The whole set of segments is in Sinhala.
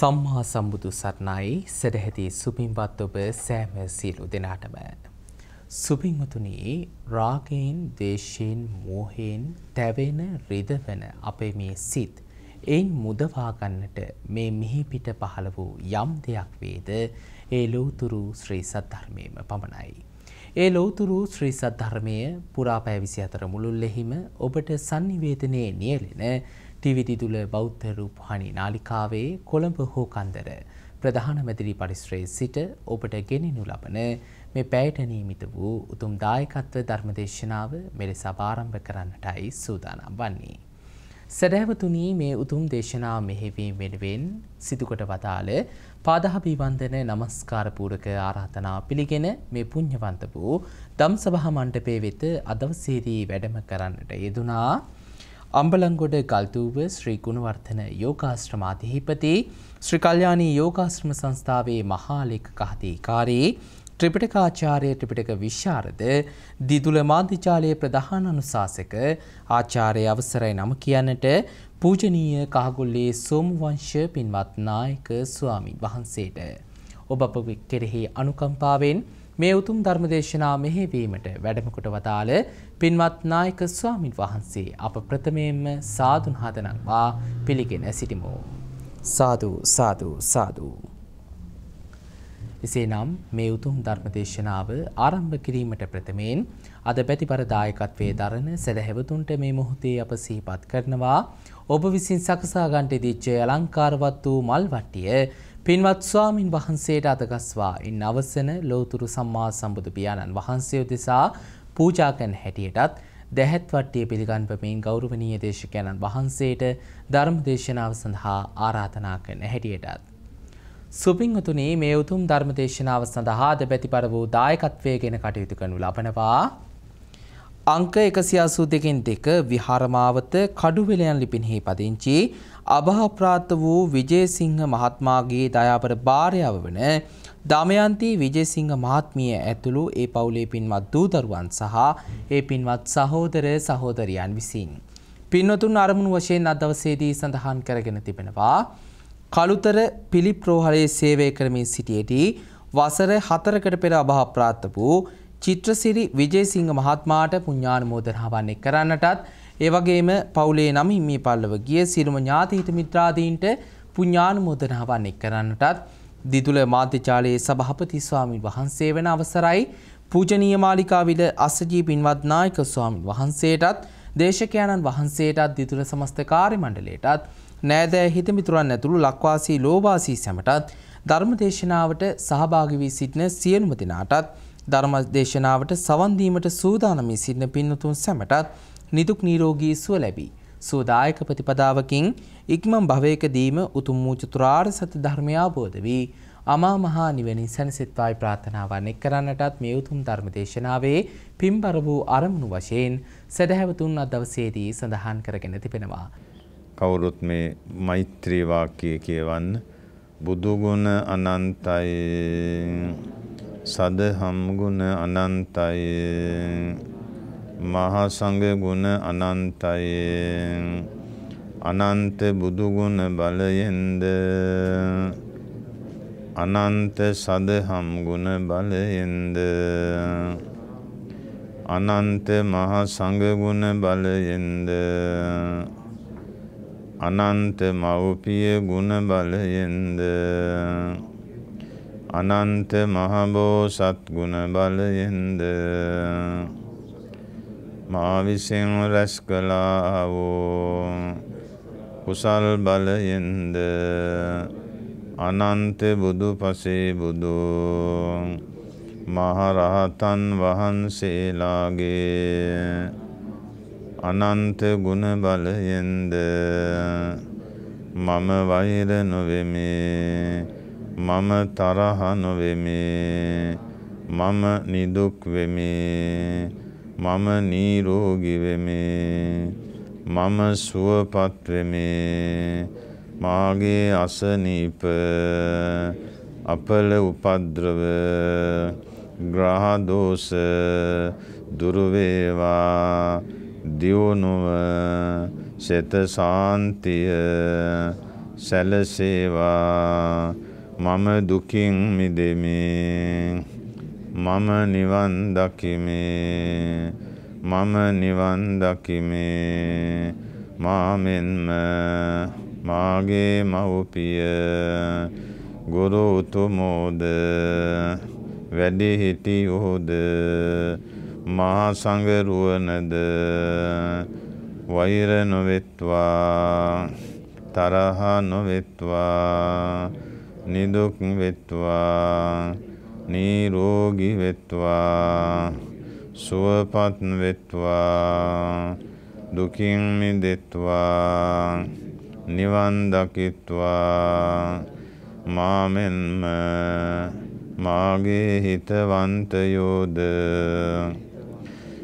සම්මා සම්බුදු සරණයි සැදැහැති සුපින්පත් ඔබ සෑම සියලු දෙනාටම. සුපින්වතුනී රාගයෙන් දේශයෙන් මෝහයෙන් තැවෙන රිදවන අපේ මේ සිත්. එයින් මුදවාගන්නට මේ මිහිපිට පහළ වූ යම් දෙයක් වේද ඒ ලෝතුරු ශ්‍රී සද්ධර්මයම පමණයි. ඒ ලෝතුරු ශ්‍රී සද්ධර්මය පුරාපෑ විසි අතර මුළුල්ලෙහිම ඔබට සංනිවේදනයේ නියලෙන ටිවිදිදුල බෞද්ධරූප හනි නාලිකාවේ කොළඹ හෝ කන්දර ප්‍රධානමැදිරි පරිශ්‍රයේ සිට ඔබට ගෙනෙනු ලබන මේ පැයට නීමිත වූ උතුම් දායකත්ව ධර්මදේශනාව මෙලෙස ආරම්භ කරන්නටයි සූදානම් වන්නේ. සැදැවතුනී මේ උතුම් දේශනා මෙහෙවීම වෙනුවෙන් සිදුකොට වදාළ පාදහබී වන්දන নমස්කාරපූරක ආරාධනා පිළිගෙන මේ පුණ්‍යවන්ත වූ ධම්සභා මණ්ඩපයේ වෙත අදවසේදී වැඩම කරන්නට යෙදුනා. අම්බලංගොඩ ගල්තූව ශ්‍රී ගුණවර්ධන යෝගාශ්‍රම අධිහිපති ශ්‍රී කල්යාණී යෝගාශ්‍රම සංස්ථාවේ මහා ලේඛක අධිකාරී ත්‍රිපිටකාචාර්ය ත්‍රිපිටක විශාරද දිදුල මාධ්‍යාලයේ ප්‍රධාන අනුශාසක ආචාර්ය අවසරයි නම කියන්නට පූජනීය කහගොල්ලේ සෝමවංශ පින්වත් නායක ස්වාමින් වහන්සේට ඔබ අප කෙරෙහි අනුකම්පාවෙන් මේ උතුම් ධර්මදේශනා මෙහෙවීමට වැඩමකොට වදාළ පින්වත් නායක ස්වාමින් වහන්සේ අප ප්‍රථමයෙන්ම සාදුන් හදනක්වා පිළිගෙන සිටිමු. සාදු සාදු සාදු. එසේනම් මේ උතුම් ධර්මදේශනාව ආරම්භ කිරීමට ප්‍රථමයෙන් අද පැතිපර දායකත්වයේ දරන සැදැහැවතුන්ට මේ මොහොතේ අප සිහිපත් කරනවා ඔබ විසින් සකසා ගන්නට දීච්ච අලංකාරවත් වූ මල් වට්ටිය පින්වත් ස්වාමින් වහන්සේට අදගස්වා ඉන් අවසන ලෝතුරු සම්මා සම්බුදු පියාණන් වහන්සේ උදෙසා පූජා කරන හැටියටත් දැහැත් වට්ටිය පිළිගන්වමින් ගෞරවනීය දේශකයන්න් වහන්සේට ධර්ම දේශනාව සඳහා ආරාධනා කරන හැටියටත් සුපින්වතුනි මේ උතුම් ධර්ම දේශනාව සඳහා දෙපැතිපර වූ දායකත්වය ගෙන කටයුතු කරනු ලබනවා අංක එකසියාසූ දෙකෙන් දෙක විහාරමාවත කඩුවෙලයන් ලිපින්හි පදිංචි අභහප්‍රාත්ත වූ විජේසිංහ මහත්මාගේ දයාපර භාරයාව වන දමයන්තී විජේසිංහ මහත්මිය ඇතුළු ඒ පවුලේ පින්වත් දූ දරුවන් සහ ඒ පින්වත් සහෝදර සහෝදරියන් විසින්. පින්වතුන් අරමුණු වශයෙන් අදවසේදී සඳහන් කරගෙන තිබෙනවා. කළුතර පිළිප්‍රෝහලයේ සේවය කරමින් සිටියේදී වසර හතරකට පෙර අභහප්‍රාත්ත වූ චිත්‍රසිරි විජේසිංහ මහත්මාට පුඤ්ඤානුමෝදනාවන් එක් කරන්නටත් ඒ වගේම පවුලේ නම් හිමි පල්ලව ගිය සිරුම ඥාති හිත මිත්‍රාදීන්ට පුඤ්ඤානුමෝදනාවන් එක් කරන්නටත් දිදුල මාත්‍යචාලයේ සභාපති ස්වාමීන් වහන්සේ වෙන අවසරයි පූජනීය මාලිකාවිල අස්සජී පින්වත් නායක ස්වාමීන් වහන්සේටත් දේශකයන්න් වහන්සේටත් දිතුර සමස්ත කාර්ය මණ්ඩලයටත් නෑදෑ හිතමිතුරන් ඇතුළු ලක්වාසී ලෝවාසී සැමටත් ධර්ම දේශනාවට සහභාගි වී සිටින සියලුම දෙනාටත් ධර්ම දේශනාවට සවන් දීමට සූදානම් සිටින පින්නතුන් සැමටත් නිදුක් නිරෝගී සුව ලැබී සෝදායක ප්‍රතිපදාවකින් ඉක්මන් භවයකදීම උතුම් වූ චතුරාර්ය සත්‍ය ධර්මය අවබෝධ වී අමා මහ නිවනින් සැනසෙත්වායි ප්‍රාර්ථනාවන් එක් කරන්නටත් මේ උතුම් ධර්ම දේශනාවේ පින්බර වූ අරමුණු වශයෙන් සදහැවතුන් අද දවසේදී සඳහන් කරගෙන තිබෙනවා කවුරුත් මේ මෛත්‍රී වාක්‍ය කියවන්න බුදුගුණ අනන්තයි සදහම් ගුණ අනන්තයි මහා සංඝ ගුණ අනන්තයි අනන්ත බුදුගුණ බලයෙන්ද අනන්ත සදහම් ගුණ බලයෙන්ද අනන්ත මහා සංඝ ගුණ බලයෙන්ද අනන්ත මව්පිය ගුණ බලයෙන්ද අනන්ත මහබෝසත් ගුණ බලයෙන්ද මා විසින් රැස් කළා වූ කුසල් බලයෙන්ද අනන්ත බුදු පසේ බුදු මහරහතන් වහන්සේලාගේ අනන්ත ගුණ බලයෙන්ද මම වෛර නොවෙමි මම තරහ නොවෙමි මම නිදුක් වෙමි මම නීරෝගී වෙමි මම සුවපත් වෙමි මාගේ අසනීප අපල උපද්‍රව ග්‍රහ දෝෂ දුර වේවා දියුණුව සෙත සාන්තිය සැලසේවා මම දුකින් මිදෙමි මම නිවන් දකිමි මම නිවන් දකිමි මාමෙන්ම මාගේ මව්පිය ගුරු උතුමෝද වැඩිහිටියෝද මා සංගරුවනද වෛර නොවෙත්වා තරහා නොවෙත්වා නිදුක් වෙත්වා නිරෝගී වෙත්වා සුවපත් වෙත්වා දුකින් මිදෙත්වා නිවන් දකිත්වා මාමෙන්ම මාගේ හිතවන්තයෝද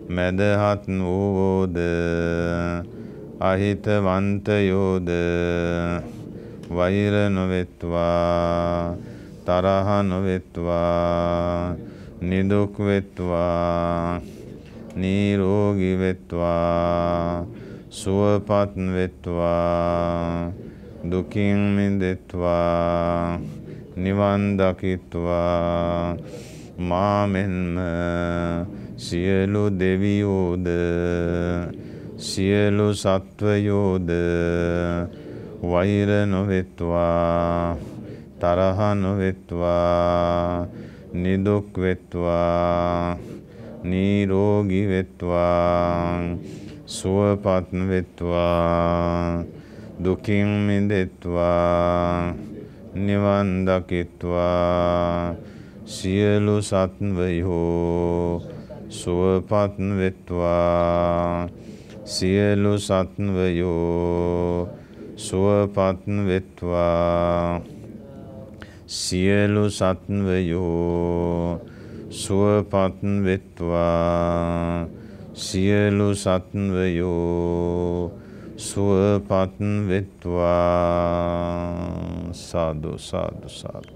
මැදහත් වූවෝද අහිතවන්තයෝද වෛර නොවෙත්වා තරහ නොවෙත්වා නිදුක් වෙත්වා නිරෝගී වෙත්වා සුවපත් වෙත්වා දුකින් මිදෙත්වා නිවන් දකිත්වා මා මෙන්ම සියලු දෙවියෝද සියලු සත්වයෝද වෛර නොවෙත්වා තරහ නොවෙත්වා නිදුක් වෙත්වා නිරෝගී වෙත්වා සුවපත් වෙත්වා දුකින් මිදෙත්වා නිවන් දකිත්වා සියලු සත්වයෝ සුවපත් වෙත්වා සියලු සත්වයෝ සුවපත් වෙත්වා සියලු සත්වයෝ සුවපත් වෙත්වා සියලු සත්වයෝ සුවපත් වෙත්වා සාදු සාදු සාදු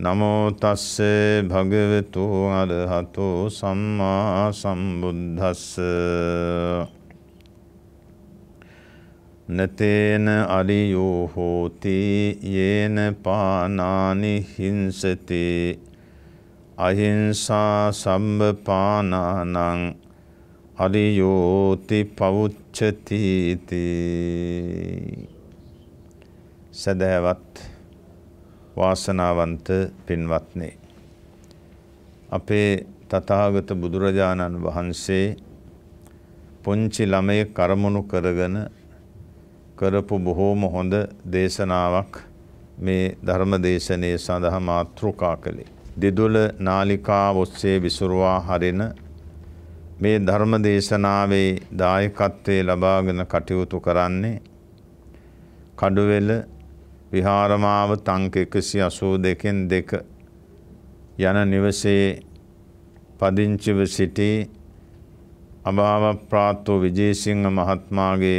නමෝ තස්සේ භගවතු අරහතෝ සම්මා සම්බුද්දස්ස නතේන අරියෝ හෝති යේන පානානි හිංසති අහිංසා සම්බපානානං අරියෝති පවුච්චති සදහවත් වාසනාවන්ත පින්වත්නි. අපේ තථාගත බුදුරජාණන් වහන්සේ පුංචි ළමයේ කරමුණු කරගෙන කරපු බොහෝම හොඳ දේශනාවක් මේ ධර්ම දේශනයේ සඳහා මාතෘකා කළේ. දෙදොල නාලිකා ඔස්සේ විසුරුවා හරින මේ ධර්ම දේශනාවේ දායකත්වයේ ලබාගෙන කටයුතු කරන්නේ කඩුවෙල විහාරමාව තංක එකසි අසූ දෙකෙන් දෙක යන නිවසේ පදිංචිව සිටි අභාව ප්‍රාත්තු විජේසිංහ මහත්මාගේ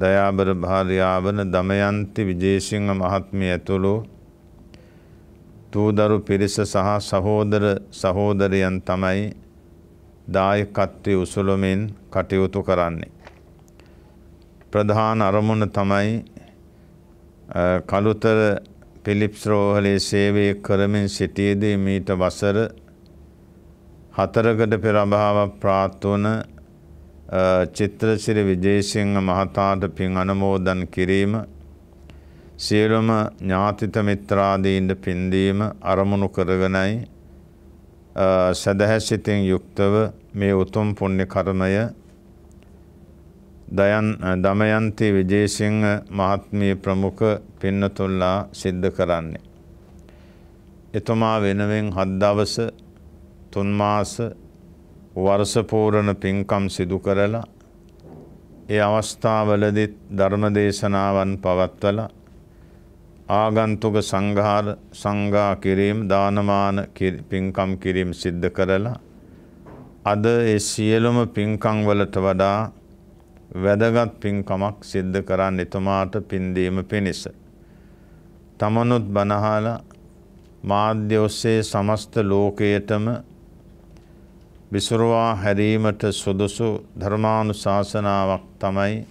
දයාබර භාර්යාවන දමයන්ති විජේසිංහ මහත්මිය ඇතුළු දූදරු පිරිස සහ සහෝදර සහෝදරයන් තමයි දායකත්වය උසුලමින් කටයුතු කරන්නේ. ප්‍රධාන අරමුණ තමයි කළුතර පිලිප්ස් රෝහලේ සේවය කරමින් සිටියේදී මීට වසර හතරකට පෙර අභාවක් ප්‍රාප්ත වන චිත්‍රසිරි විජේසිංහ මහතාට පින් අනුමෝදන් කිරීම සියලුම ඥාතිත මිත්‍රාදීන්ට පින්දීම අරමුණු කරගෙනයි සදහැසිතින් යුක්තව මේ උතුම් පුණ්‍ය කර්මය දයන් දමයන්ති විජේසිංහ මහත්මිය ප්‍රමුඛ පින්නතුල්ලා සිද්ධ කරන්නේ. එතුමා වෙනුවෙන් හත් දවස තුන් මාස වර්ෂ පූර්ණ පින්කම් සිදු කරලා ඒ අවස්ථාවලදීත් ධර්ම දේශනාවන් පවත්වලා ආගන්තුක සංඝාර සංඝා කිරීම දානමාන පින්කම් කිරීම සිද්ධ කරලා අද ඒ සියලුම පින්කම් වලට වඩා වැදගත් පින්කමක් සිද්ධ කරන්න එතුමාට පින්දීම පිණිස. තමනුත් බනහාල මාධ්‍ය ඔස්සේ සමස්ත ලෝකයටම විසුරුවා හැරීමට සුදුසු ධර්මානු ශාසනාවක් තමයි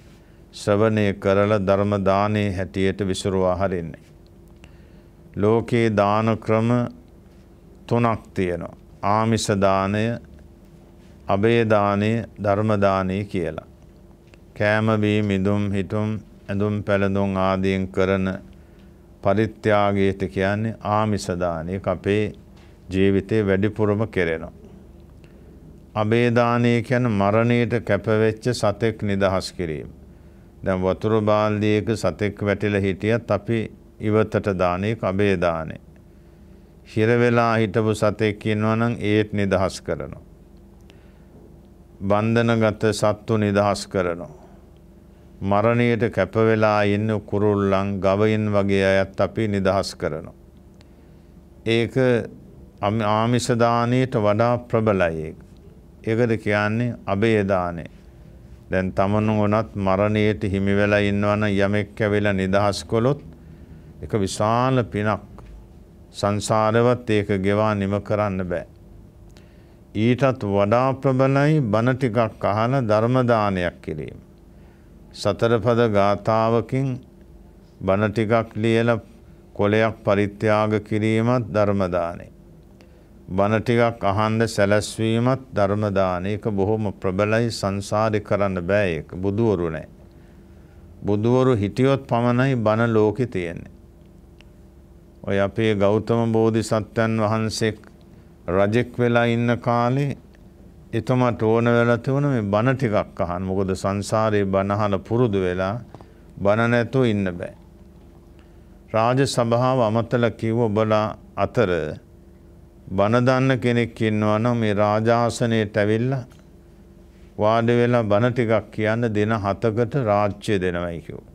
ශ්‍රවණය කරල ධර්මදානය හැටියට විසුරුවා හරින්නේ. ලෝකයේ දාන ක්‍රම තුනක් තියෙනවා. ආමිසදානය අබේදානය ධර්මදානය කියලා. කෑමබීම් ඉදුම් හිටුම් ඇඳුම් පැළඳුම් ආදීන් කරන පරිත්‍යාගයට කියන්නේ ආමිසදානය අපේ ජීවිතේ වැඩිපුරම කෙරෙනවා. අබේදානය කියන මරණයට කැපවෙච්ච සතෙක් නිදහස් කිරීම. දැන් වතුර බාල්දියක සතෙක් වැටිල හිටියත් අපි ඉවතට දානයක අබේදානය. හිරවෙලා හිටපු සතෙක් ඉන්නවනම් ඒත් නිදහස් කරනවා. බන්ධනගත සත්තු නිදහස් කරනවා. මරණයට කැපවෙලා ඉන්න කුරුල්ලන් ගවයින් වගේ අයත් අපි නිදහස් කරනවා. ඒක ආමිෂදානයට වඩා ප්‍රබලයි ඒකද කියන්නේ අබේදානය. දැන් තමනු වනත් මරණයට හිමිවෙලා ඉන්නවන යමෙක් ඇවෙලා නිදහස් කොළොත් එක විශාල පිනක් සංසාරවත් ඒක ගෙවා නිම කරන්න බෑ. ඊටත් වඩා ප්‍රබලයි බණටිකක් අහන ධර්මදානයක් කිරීම. සතරපද ගාථාවකින් බණ ටිකක් ලියලා කොලයක් පරිත්‍යාග කිරීමත් ධර්ම දානයි. බණ ටිකක් අහන්න සැලැස්වීමත් ධර්ම දානයි. ඒක බොහොම ප්‍රබලයි සංසාරේ කරන්න බෑ ඒක. බුදවරු නෑ. බුදවරු හිටියොත් පමණයි බණ ලෝකේ තියෙන්නේ. ඔය අපේ ගෞතම බෝධිසත්වයන් වහන්සේ රජෙක් වෙලා ඉන්න කාලේ එතුමාට ඕන වෙලා තිබුණ මේ බණ ටිකක් අහන්න. මොකද සංසාරේ බණ අහලා පුරුදු වෙලා බණ නැතුව ඉන්න බෑ. රාජ සභාව අමතලා කිව්ව ඔබලා අතර බණ දන්න කෙනෙක් ඉන්නවා නම් මේ රාජාසනයට ඇවිල්ලා වාඩි වෙලා බණ ටිකක් කියන්න දින 7කට රාජ්‍ය දෙනවයි කිව්වා.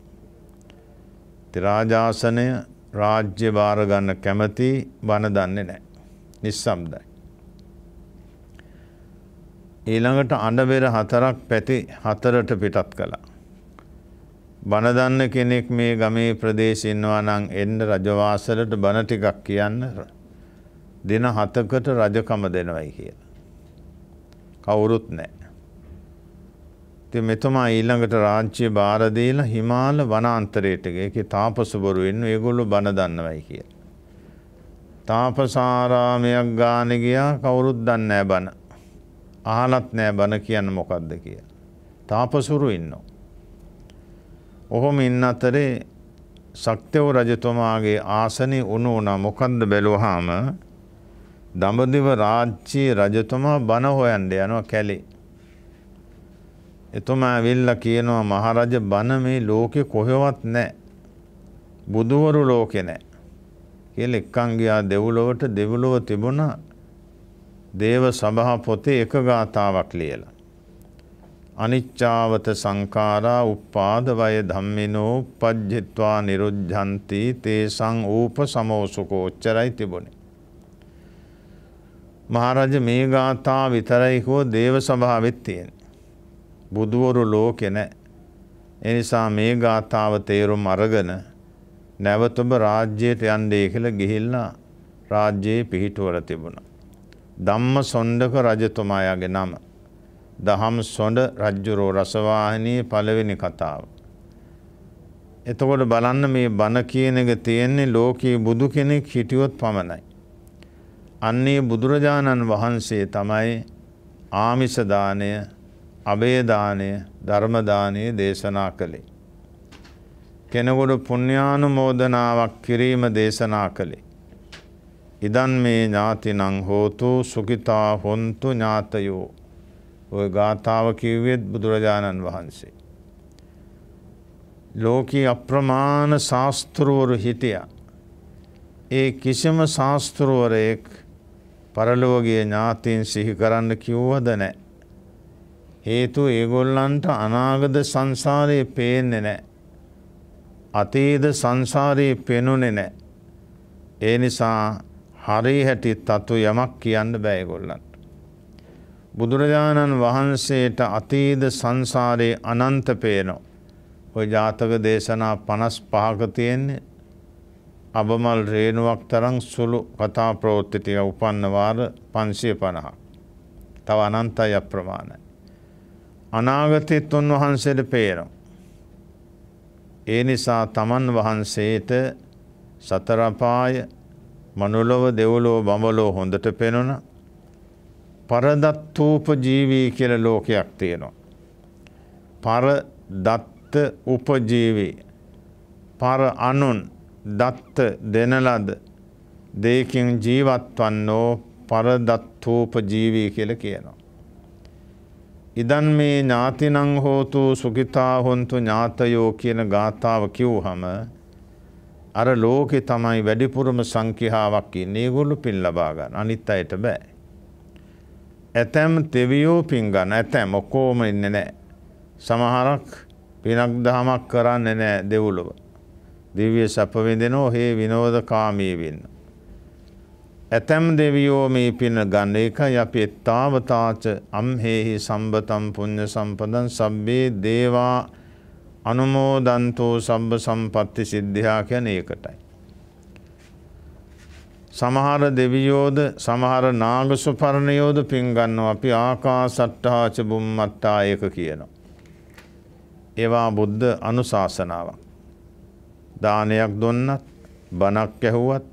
රාජාසනය රාජ්‍ය භාර ගන්න කැමති බණ දන්නේ නැහැ. නිස්සබ්දයි. ඊළඟට අඬබෙර හතරක් පැති හතරට පිටත් කළා. බණදන්න කෙනෙක් මේ ගමේ ප්‍රදේශ ඉන්නවා නම් එන්න රජවාසලට බණ ටිකක් කියන්න දින හතකට රජකම දෙනවයි කියලා. කවුරුත් නැහැ. ඉතින් මෙතුමා ඊළඟට රාජ්‍ය බාර දීලා හිමාල වනාන්තරයට ගියේ. ඒකේ තාපස බොරු ඉන්න ඒගොල්ලෝ බණ දන්නවයි කියලා. තාපසාරාමයක් ගාන ගියා කවුරුත් දන්නේ නැහැ බණ. අහලත් නෑ බණ කියන්න මොකක්ද කිය. තාපසුරු ඉන්නවා. ඔහොම ඉන්න අතරේ සක්තයෝ රජතුමාගේ ආසනය උණු වුණා මොකක්ද බැලුවහාම දඹදිව රාජ්‍යයේ රජතුමා බණ හොයන්ඩ යනවා කැලේ. එතුමා ඇවිල්ලා කියනවා මහරජ බණ මේ ලෝකෙ කොහෙවත් නැහැ. බුදුවරු ලෝකෙ නැහැ. කියලා එක්කන් ගියා දෙව්ලොවට දෙව්ලොව තිබුණා දේව සභහා පොතේ එක ගාථාවක් ලියලා. අනිච්චාවත සංකාරා උප්පාද වය ධම්මිනෝ පජ්ජිත්වා නිරුද්ධන්ති තේසං ඌප සමෝසුකෝච්චරයි තිබුණේ. මහරජ මේ ගාථා විතරයි හෝ දේව සභාවෙත් තියෙන. බුදුවරු ලෝකෙ නෑ. එනිසා මේ ගාථාව තේරුම් අරගෙන නැවතම රාජ්‍යයට යන්නේ කියලා ගිහිල්ලා රාජ්‍යයේ පිහිටුවර තිබුණා. ධම්ම සොණ්ඩක රජතුමායාගේ නම. දහම් සොඬ රජ්ජුරෝ රසවාහිනී පළවෙනි කතාව. එතකොට බලන්න මේ බණ කියන එක තියෙන්නේ ලෝකයේ බුදු කෙනෙක් හිටියොත් පමණයි. අන්නේ බුදුරජාණන් වහන්සේ තමයි ආමිස දාණය, අබේ දාණය, ධර්ම දාණය දේශනා කළේ. කෙනෙකුට පුණ්‍යානුමෝදනාවක් කිරීම දේශනා කළේ. ඉදන් මේ ඥාතිනං හෝතු සුඛිතා හොන්තු ඥාතයෝ. ওই ගාථාව කිව්වෙත් බුදුරජාණන් වහන්සේ. ලෝකී අප්‍රමාණ ශාස්ත්‍රවරු හිටියා. ඒ කිසිම ශාස්ත්‍රවරයෙක් පරලෝකීය ඥාතීන් සිහි කරන්න කිව්වද නැහැ. හේතු ඒගොල්ලන්ට අනාගත සංසාරයේ පේන්නේ නැහැ. අතීත සංසාරයේ පෙනුනේ නැහැ. ඒ නිසා හරි හැටි තතු යමක් කියන්න බෑගොල්ලන්ට. බුදුරජාණන් වහන්සේට අතීද සංසාරයේ අනන්ත පේනෝ. ඔය ජාතක දේශනා පනස් පහක තියෙන්නේ අබමල් රේනුවක් තරං සුළු කතා ප්‍රෝත්තිටික උපන්නවාර පන්සිය පණහක්. තව අනන්තයි අප්‍රමාණයි. අනාගතයත් උන්වහන්සේට පේරෝ. ඒ නිසා තමන් වහන්සේට සතරපාය මනුලොව දෙව්ලොව බඹලෝ හොඳට පෙනුණ පරදත්තූප ජීවී කියල ලෝකයක් තියෙනවා. පරදත්ත උපජීවී පර අනුන් දත්ත දෙනලද දෙකින් ජීවත් වන්නෝ පරදත්තූප ජීවී කියල කියනවා. ඉදන් මේ ඥාතිනං හෝතු සුගිතා හොන්තු ඥාතයෝ කියන ගාථාව කිව්හම අර ලෝකෙ තමයි වැඩිපුරම සංඛ්‍යාවක් ඉන්නේ. ඒගොල්ලෝ පින් ලබා ගන්න. අනිත් අයට බෑ. ඇතැම් තෙවියෝ පින් ගන්න. ඇතැම් ඔක්කොම ඉන්නේ නැහැ. සමහරක් පිනක් දහමක් කරන්නේ නැහැ දෙව්ලොව. දිව්‍ය සැප විඳිනෝ හේ විනෝදකාමී වෙන්න. ඇතැම් දෙවියෝ මේ පින ගන්න එකයි අපි එත්තාවතාච අම්හෙහි සම්බතම් පුඤ්ඤ සම්පදං සබ්බේ දේවා අනුමෝදන්තෝ සබ්බ සම්පත්ති සිද්ධා කියන ඒකටයි. සමහර දෙවියෝද සමහර නාගසුපරණයෝද පින්ගන්නව අපි ආකාසට්ටාච බුම්මට්ටා ඒක කියනවා. ඒවා බුද්ධ අනුශාසනාවක්. දානයක් දුන්නත් බණක් ඇහුවත්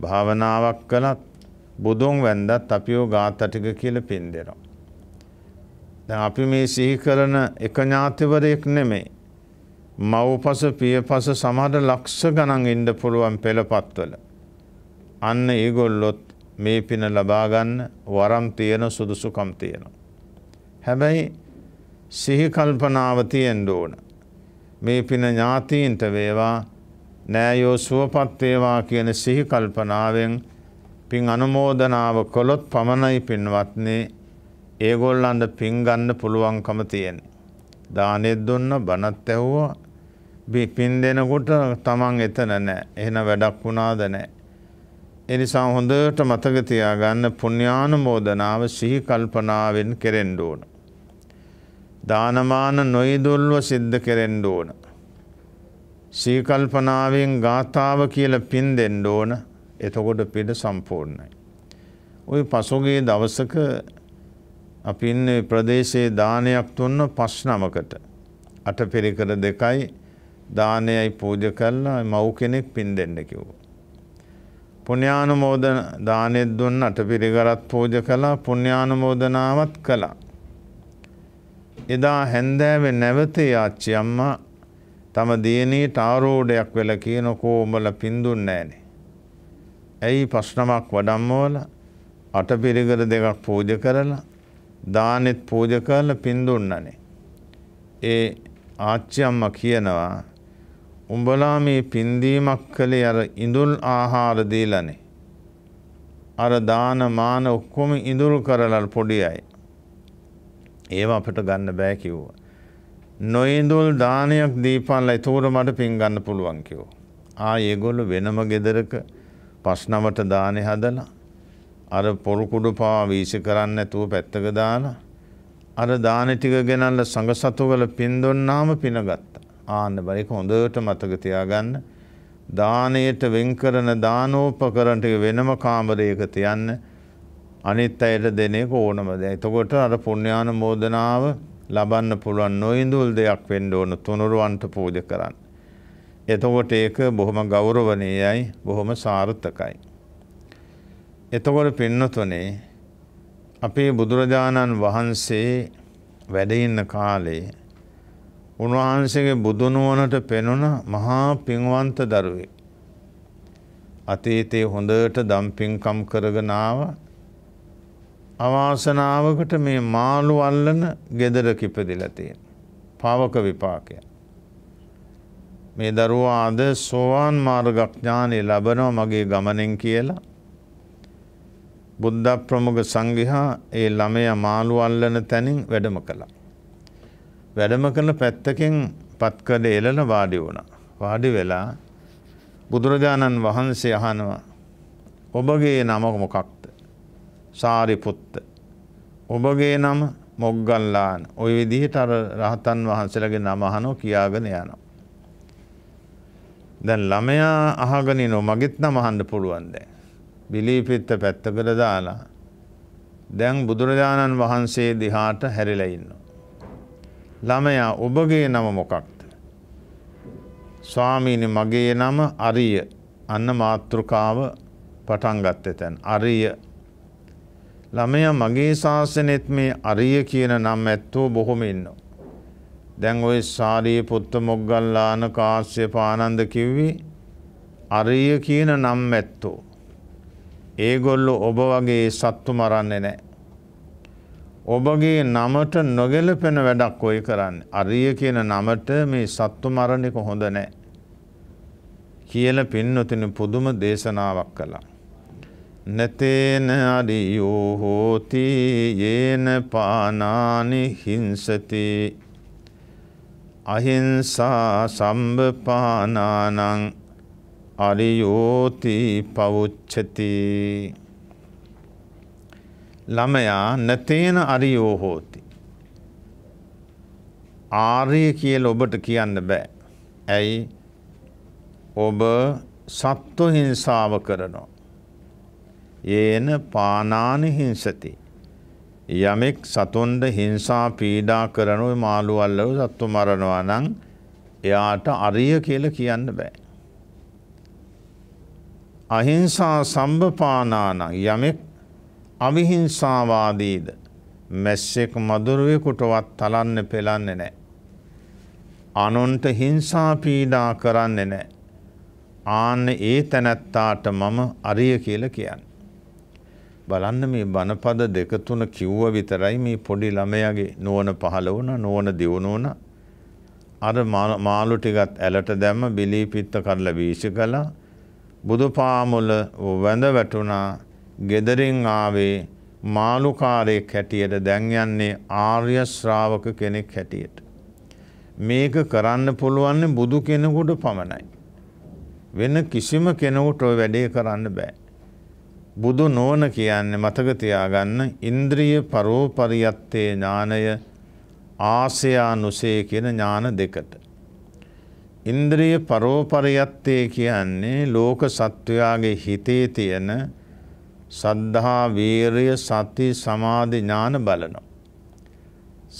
භාවනාවක් කළත් බුදුන් වැන්දත් අපිෝ ගාතටික කියල පින් දෙනවා. දැන් අපි මේ සිහි කරන එක ඥාතිවරයෙක් නෙමෙයි. මව්පස පියපස සමහර ලක්ෂ ගණන් ඉන්න පුළුවන් පෙළපත්වල. අන්න ඒගොල්ලොත් මේ පින ලබා ගන්න වරම් තියෙන සුදුසුකම් තියෙනවා. හැබැයි සිහි කල්පනාව තියෙන්න ඕන. මේ පින ඥාතීන්ට වේවා නෑයෝ සුවපත් වේවා කියන සිහි කල්පනාවෙන් පින් අනුමෝදනාව කළොත් පමණයි පින්වත්නි ඒගොල්ලන්ට පින් ගන්න පුළුවන්කම තියෙන. දානෙත් දුන්න බණත් ඇහුවා පින් දෙනකොට තමන් එතන නෑ. එහෙන වැඩක් වුණාද නෑ. එනිසා හොඳට මතක තියාගන්න පුණ්‍යානුමෝදනාව සිහි කල්පනාවෙන් කෙරෙන්න ඕන. දානමාන නොයිදුල්ව සිද්ධ කෙරෙන්න ඕන. සීකල්පනාවෙන් ගාථාව කියල පින් දෙන්න ඕන එතකොට පිට සම්පූර්ණයි. ඔය පසුගේ දවසක අපි ඉන්නේ ප්‍රදේශයේ දානයක් දුන්න පස් නමකට අට පෙරිකර දෙකයි දානයයි පූජ කළා මව් කෙනෙක් පින් දෙන්න කිව්වා. පුණ්‍යානුමෝදන දානෙත් දුන්න අටපිරිකරත් පූජ කළා පුණ්‍යානුමෝදනාවත් කළා. එදා හැන්දෑවේ නැවත යාච්චි අම්මා තම දියණියට ආරෝඩයක් වෙලා කියනකෝ උඹලා පින් දුන්නේ නැහනේ. ඇයි ප්‍රශ්නමක් වඩම්මවල අටපිරිකර දෙකක් පූජ කරලා දානෙත් පූජ කරලා පින් දුන්නනේ. ඒ ආච්චි අම්මා කියනවා උඹලා මේ පින්දීමක් කළේ අර ඉඳුල් ආහාර දීලනේ. අර දාන මාන ඔක්කොම ඉඳුල් කරලා පොඩි අය. ඒව අපට ගන්න බෑ කිව්වා. නොඉඳුල් දානයක් දීපන්ලා ඒතෝර මට පින් ගන්න පුළුවන් කිව්වා. ආ ඒගොල්ලෝ වෙනම ගෙදරක පස්නමට දානෙ හදලා අර පොරු කුඩු පවා වීසි කරන්න නැතුව පැත්තක දාලා අර දානෙ ටික ගෙනල්ලා සංඝ සතු වල පින් දොන්නාම පින ගත්තා. ආන්න බල ඒක හොඳට මතක තියාගන්න. දානයට වෙන් කරන දානෝපකරණ ටික වෙනම කාමරයක තියන්න. අනිත් අයට දෙන එක ඕනම දෙයක්. එතකොට අර පුණ්‍යානුමෝදනාව ලබන්න පුළුවන් නොඉඳුල් දෙයක් වෙන්න ඕන තුනුරුවන්ට පූජ කරන්න. එතකොට ඒක බොහොම ගෞරවණීයයි, බොහොම සාර්ථකයි. එතකොට පින්නතුනේ අපේ බුදුරජාණන් වහන්සේ වැඩ ඉන්න කාලේ උන්වහන්සේගේ බුදුනුවනට පෙනුන මහා පින්වන්ත දරුවේ. අතීතයේ හොඳට දම්පින්කම් කරගනාව අවාසනාවකට මේ මාළු අල්ලන ගෙදර කිපදිලතියෙන්. පවක විපාකය. මේ දරුවා අද සෝවාන් මාර්ගඥානය ලබනෝ මගේ ගමනෙන් කියලා. බුද්ධ ප්‍රමුග සංගිහා ඒ ළමය මාළු අල්ලන තැනින් වැඩම කළා. වැඩම කරන පැත්තකින් පත්කඩ එළන වාඩි වුණා. වාඩි වෙලා බුදුරජාණන් වහන්සේ අහනවා ඔබගේ නම මොකක්ද? සාරිපුත්ත. ඔබගේ නම මොග්ගල්ලාන. ওই විදිහට අර රහතන් වහන්සේලාගේ නම අහනෝ කියාගෙන යනවා. දැන් ළමයා අහගෙන ඉනෝ මගෙත් නම අහන්න පුළුවන් දැන්. බිලීපිත්ත පැත්තකට දාලා දැන් බුදුරජාණන් වහන්සේ දිහාට හැරිලා ඉන්නවා. ළමයා ඔබගේ නම මොකක්ද? ස්වාමීනි මගේ නම අරිය. අන්න මාත්‍රකාව පටන් ගත්තේ තැන්. අරිය. ළමයා මගේ ශාසනෙත් මේ අරිය කියන නම ඇත්තෝ බොහොම ඉන්නවා. දැන් ওই සාරී පුත්ත මොග්ගල්ලාන කාශ්‍යප ආනන්ද කිව්වේ අරිය කියන නම් ඇත්තෝ. ඒගොල්ලෝ ඔබ වගේ සත්තු මරන්නේ නැහැ. ඔබගේ නමට නොගැලපෙන වැඩක් ඔය කරන්න. අරිය කියන නමට මේ සත්තු මරණෙක හොඳ නෑ. කියල පින්නොතින පුදුම දේශනාවක් කළා. නැතේන අරියෝ හෝති යේන පානානි හිංසති අහිංසා සම්භපානානං අරියෝති පවුච්චති ළමයා නැතේන අරියෝ හෝති. ආර්ය කියල ඔබට කියන්න බෑ. ඇයි ඔබ සත්ව හිංසාව කරනවා. ඒන පානාන හිංසති. යමෙක් සතුන්ට හිංසා පීඩා කරනු මාළුවල්ලව සත්තු මරණවා නං එයාට අරිය කියල කියන්න බෑ. අහිංසා සම්භපානාන යමෙක් අවිහිංසාවාදීද මැස්සෙක් මදුරුවෙකුටවත් තලන්න පෙළන්න නෑ. අනුන්ට හිංසාපීඩා කරන්න නෑ. ආන්න ඒ තැනැත්තාට මම අරිය කියල කියන්න. බලන්න මේ බණපද දෙකතුන කිව්ව විතරයි මේ පොඩි ළමයගේ නුවන පහළ වුණ නුවන දියුණුවන අර මාළු ටිකත් ඇලට දැම්ම බිලීපිත්ත කරලා වීශ කලා බුදු පාමුල වැඳ වැටුණා ගෙදරින් ආවේ මානුකාරයෙක් හැටියට දැන් යන්නේ ආර්ය ශ්‍රාවක කෙනෙක් හැටියට. මේක කරන්න පුළුවන් බුදු කෙනෙකුට පමණයි. වෙන කිසිම කෙනෙකුට ඔය වැඩේ කරන්න බෑ. බුදු නොවන කියන්නේ මතක තියාගන්න ඉන්ද්‍රිය පරෝපරියත්තේ ඥානය ආසයානුසේ කියන ඥාන දෙකට. ඉන්ද්‍රිය පරෝපරයත්තේ කියන්නේ ලෝක සත්වයාගේ හිතේ තියෙන සද්ධා වීරය සති සමාධි ඥාන බලනවා.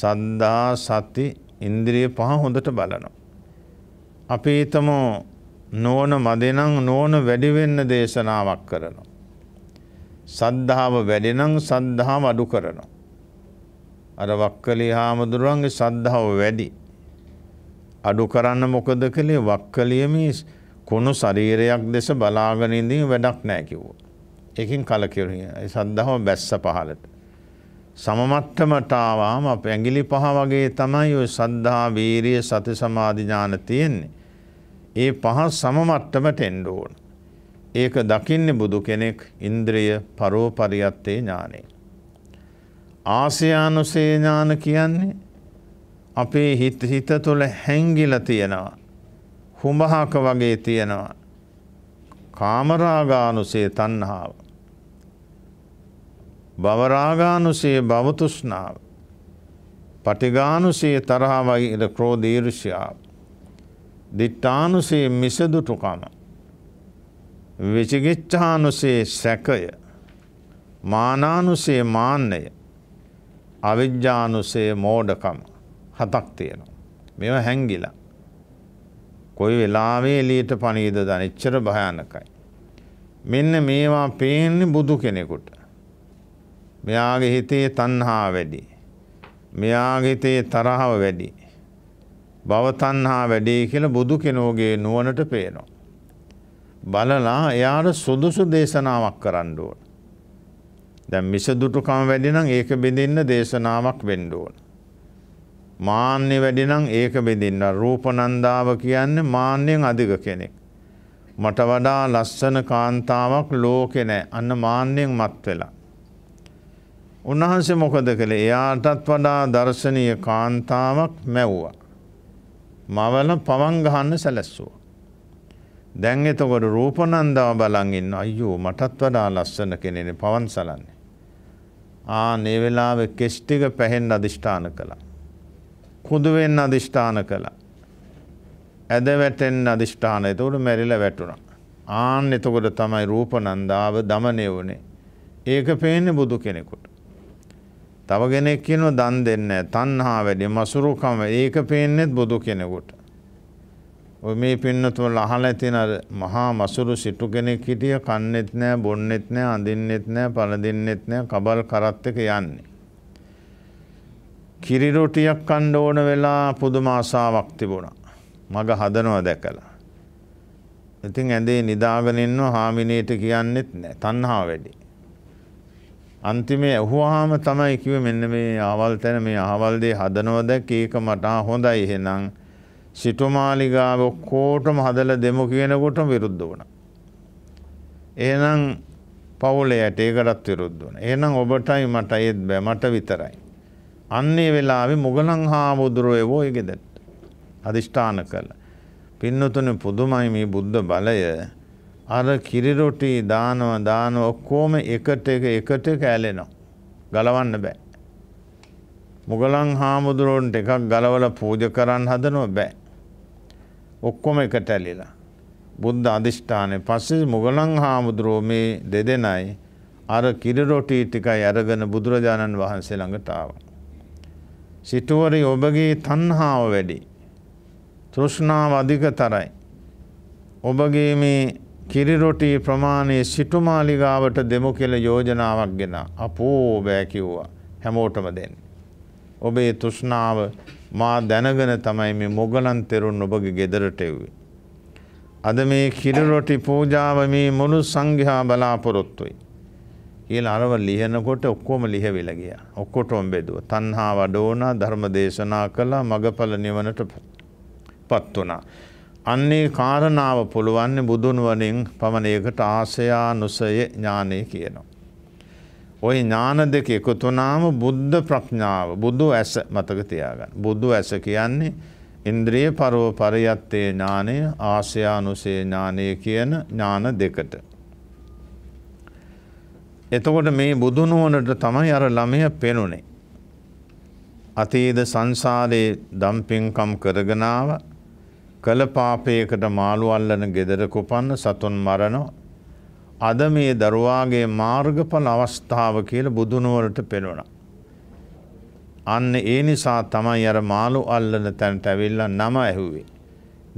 සද්ධා සති ඉන්ද්‍රිය පහ හොඳට බලනවා. අපි හිතමු නෝන මදෙනම් නෝන වැඩි වෙන්න දේශනාවක් කරනවා. සද්ධාව වැඩෙනං සද්ධාව අඩු කරනවා. අර වක්කලේ හාමුදුරුවන්ගේ සද්ධාව වැඩි. අඩු කරන්න මොකද කළේ වක්කලියම කුණු ශරීරයක් දෙස බලාගනින්දී වැඩක් නෑකිවෝ. ඒකින් කලකිරුණිය. ඒ සද්ධාව බැස්ස පහලට. සමමට්ටමට ආවාම අප ඇඟිලි පහ වගේ තමයි ওই සද්ධා, වීරිය, සති, සමාධි ඥාන තියෙන්නේ. ඒ පහ සමමට්ටමට එන්න ඕන. ඒක දකින්නේ බුදු කෙනෙක් ඉන්ද්‍රිය පරෝපරියත්තේ ඥානෙ. ආසියානුසේ ඥාන කියන්නේ අපේ හිත හිත තුළ හැංගිලා තියෙනවා. හුඹහක වගේ තියෙනවා. කාමරාගානුසේ තණ්හාව. බවරාගානුසයේ බවතුෂ්නාව. පටිගානුසයේ තරහා වගේ ක්‍රෝධීර්ෂයාව. දිට්ටානුසේ මිසදුටුකම. විචිගිච්ඡානුසේ සැකය. මානානුසේ මාන්නය. අවිද්‍යානුසේ මෝඩකම හතක් තියෙනවා. මෙව හැංගිලා. කොයි වෙලාවේ එලියට පනීද දනිච්චර භයානකයි. මෙන්න මේවා පේන්නේ බුදු කෙනෙකුට. මෙයාගේ හිතේ තණ්හා වැඩි. මෙයාගේ හිතේ තරහව වැඩි. භව තණ්හා වැඩි කියලා බුදු කෙනෝගේ නුවණට පේනවා. බලලා එයාට සුදුසු දේශනාවක් කරන්න ඕන. දැන් මිසදුටුකම් වැඩි නම් ඒක බෙදෙන්න දේශනාවක් වෙන්න ඕන. මාන්නේ වැඩි නම් ඒක බෙදෙන්න රූපනන්දාව කියන්නේ මාන්නෙන් අධික කෙනෙක්. මට වඩා ලස්සන කාන්තාවක් ලෝකේ නැහැ. අන්න මාන්නෙන් මත් වෙලා. උන්වහන්සේ මොකද කළේ එයාටත් වඩා දර්ශනීය කාන්තාවක් මැව්වා. මවල පවන් ගහන්න සැලැස්සුවා. දැන් එතකොට රූපනන්දාව බලන් ඉන්න අයියෝ මටත් වඩා ලස්සන කෙනෙනේ පවන් සලන්නේ. ආ මේ වෙලාවේ කෙස් ටික පැහෙන්න අදිෂ්ඨාන කළා. කුදු වෙන්න අදිෂ්ඨාන කළා. ඇද වැටෙන්න අදිෂ්ඨාන. එතකොට මැරිලා වැටුණා. ආන් එතකොට තමයි රූපනන්දාව දමණය වුණේ. ඒක පේන්නේ බුදු කෙනෙකුට. තව කෙනෙක් කියනවා දන් දෙන්නේ තණ්හා වැඩි මසුරුකම ඒක පේන්නේත් බුදු කෙනෙකුට. ඔය මේ පින්නතුල අහලා තියෙන මහා මසුරු සිටු කෙනෙක් හිටිය කන්නේත් නැහැ බොන්නේත් නැහැ අඳින්නෙත් නැහැ පළඳින්නෙත් නැහැ කබල් කරත් එක යන්නේ. කිරි රොටියක් කන්න ඕන වෙලා පුදුම ආසාවක් තිබුණා. මග හදනවා දැකලා. ඉතින් ඇඳේ නිදාගෙන ඉන්නව හාමිනේට කියන්නෙත් නැහැ. තණ්හා වැඩි. අන්තිමේ ඇහුවාම තමයි කිව්වේ මෙන්න මේ ආවල් තැන මේ අහවල් දේ හදනවා දැක් ඒක මට හොඳයි එහෙනම් සිටුමාලිගාව ඔක්කොටම හදලා දෙමු කියනකොටම විරුද්ධ වුණා. එහෙනම් පවුලයට ඒකටත් විරුද්ධ වුණා. එහෙනම් ඔබටයි මටයි බෑ මට විතරයි. අන්නේ වෙලාවේ මොගලන් හාමුදුරුවෝ ඒවෝ ඒ ගෙදරට අදිෂ්ඨාන කළා. පින්නතුනේ පුදුමයි මේ බුද්ධ බලය. අර කිරිරොටි දානව දාන ඔක්කෝම එකට එක එකට එක ඇලෙනවා. ගලවන්න බෑ. මුගලන් හාමුදුරුවන්ට එකක් ගලවල පූජ කරන්න හදනව බෑ. ඔක්කොම එකට ඇලිලා. බුද්ධ අධිෂ්ඨානය පස්සේ මුගලන් හාමුදුරුවෝ මේ දෙදෙනයි අර කිරිරොටී ටිකයි අරගෙන බුදුරජාණන් වහන්සේ ළඟට ආවා. සිටුවරි ඔබගේ තණ්හාව වැඩි. තෘෂ්ණාව අධික තරයි. ඔබගේ මේ කිරිරොටි ප්‍රමාණයේ සිටුමාලිගාවට දෙමු කියල යෝජනාවක් ගෙන අපෝ බෑකිව්වා හැමෝටම දෙන්න. ඔබේ තුෂ්නාව මා දැනගෙන තමයි මේ මොගලන් තෙරුන් ඔබගේ ගෙදරට එව්වේ. අද මේ කිරිරොටි පූජාව මේ මුළු සංඝයා බලාපොරොත්තුයි. කියලා අරව ලියනකොට ඔක්කොම ලිහවිලා ගියා. ඔක්කොටම බෙදුවා. තණ්හා වඩෝනා ධර්ම දේශනා කළා මගඵල නිවනට පත් වුණා. අන්නේ කාරණාව පුළුවන්නේ බුදුන් වලින් පමණ ඒකට ආසයානුසය ඥානය කියනවා. ওই ඥාන දෙක එකතු වුණාම බුද්ධ ප්‍රඥාව බුදු ඇස මතක තියාගන්න. බුදු ඇස කියන්නේ ඉන්ද්‍රිය පරව පරියත්තේ ඥානය ආසයානුසේ ඥානය කියන ඥාන දෙකට. එතකොට මේ බුදුනුවනට තමයි අර ළමය පෙනුනේ. අතීද සංසාරයේ දම්පින්කම් කරගෙනාව කළ පාපයකට මාළු අල්ලන ගෙදර කුපන්න සතුන් මරණෝ අද මේ දරුවාගේ මාර්ගඵල අවස්ථාව කියලා බුදුනුවරට පෙනුණා. අන්න ඒ නිසා තමයි අර මාළු අල්ලන තැනට ඇවිල්ලා නම ඇහුවේ.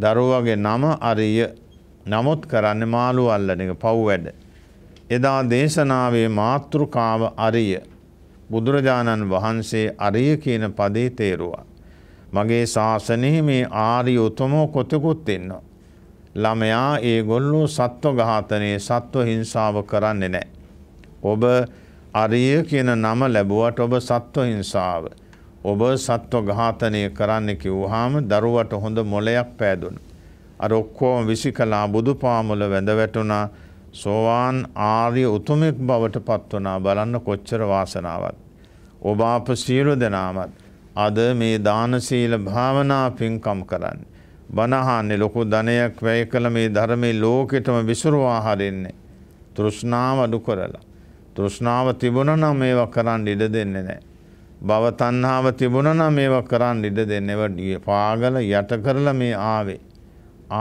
දරුවාගේ නම අරිය නමුත් කරන්නේ මාළු අල්ලන එක පව් වැඩ. එදා දේශනාවේ මාතෘකාව අරිය බුදුරජාණන් වහන්සේ අරිය කියන පදේ තේරුවා. මගේ ශාසනයේ මේ ආර්ය උතුමෝ කොතෙකුත් ඉන්නවා. ළමයා ඒගොල්ලෝ සත්ව ඝාතනයේ සත්ව හිංසාව කරන්නේ නැහැ. ඔබ අරිය කියන නම ලැබුවට ඔබ සත්ව හිංසාව. ඔබ සත්ව ඝාතනය කරන්න කිව්වහම දරුවට හොඳ මොලයක් පෑදුණා. අර ඔක්කොම විසිකලා බුදුපාමුල වැඳ වැටුණා. සෝවාන් ආර්ය උතුමෙක් බවට පත් වුණා බලන්න කොච්චර වාසනාවක්. ඔබ අප සියලු දෙනාමත් අද මේ දානශීල භාවනා පින්කම් කරන්න. බණහන්නේ ලොකු ධනයක් වැය කළ මේ ධර්මය ලෝකෙටම විසුරුවා හරින්නේ. තෘෂ්ණාව අඩු කරලා. තෘෂ්ණාව තිබුණනම් මේව කරන්න ඉඩ දෙන්නේ නෑ. භව තණ්හාව තිබුණනම් මේව කරන්න ඉඩ දෙන්නේ නෑ. පාගල යට කරලා මේ ආවේ.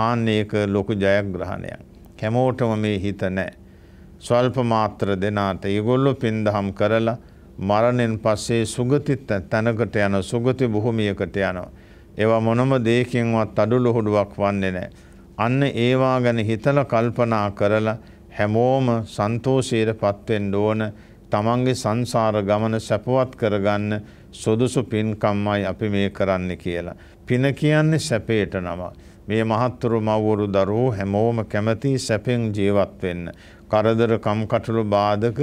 ආන්න ඒක ලොකු ජයග්‍රහණයක්. කැමෝටම මේ හිත නෑ. ස්වල්ප මාත්‍ර දෙනාට ඒගොල්ලො පින්දහම් කරලා මරණයෙන් පස්සේ සුගතිත් තැනකට යන සුගති බොහොමියකට යනවා. ඒවා මොනම දෙයකින්වත් අඩු ලොහුඩුවක් වන්නේ නැහැ. අන්න ඒවා ගැන හිතලා කල්පනා කරලා හැමෝම සන්තෝෂයටපත් වෙන්න ඕන. තමන්ගේ සංසාර ගමන සැපවත් කරගන්න සුදුසු පින්කම්මයි අපි මේ කරන්න කියලා. පින කියන්නේ සැපේට නම. මේ මහත්තුරු මව්වරු දරුවෝ හැමෝම කැමති සැපෙන් ජීවත් වෙන්න. කරදර කම්කටොළු බාධක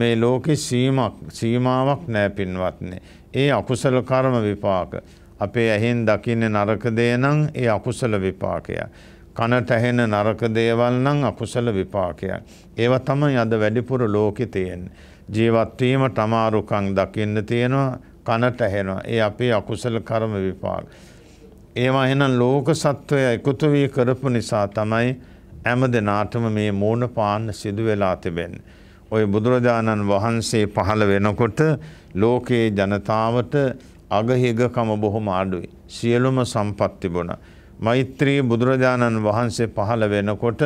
මේ ලෝකෙ සීමක් සීමාවක් නෑ පින්වත්නේ. ඒ අකුසල කර්ම විපාක. අපේ ඇහෙන් දකින්න නරක දේ නම් ඒ අකුසල විපාකය. කනට ඇහෙන නරක දේවල් නම් අකුසල විපාකයක්. ඒව තමයි අද වැඩිපුර ලෝකෙ තියෙන්නේ. ජීවත් වීම තමාරුකම් දකින්න තියෙනවා කනට ඇහෙනවා. ඒ අපේ අකුසල කර්ම විපාක. ඒවා එහෙනම් ලෝක සත්වය එකතු වී කරපු නිසා තමයි හැම දෙනාටම මේ මෝන පාන්න සිදු වෙලා තිබෙන්නේ. ඔය බුදුරජාණන් වහන්සේ පහළ වෙනකොට ලෝකයේ ජනතාවට අගහිගකම බොහොම අඩුයි. සියලුම සම්පත් තිබුණා. මෛත්‍රී බුදුරජාණන් වහන්සේ පහළ වෙනකොට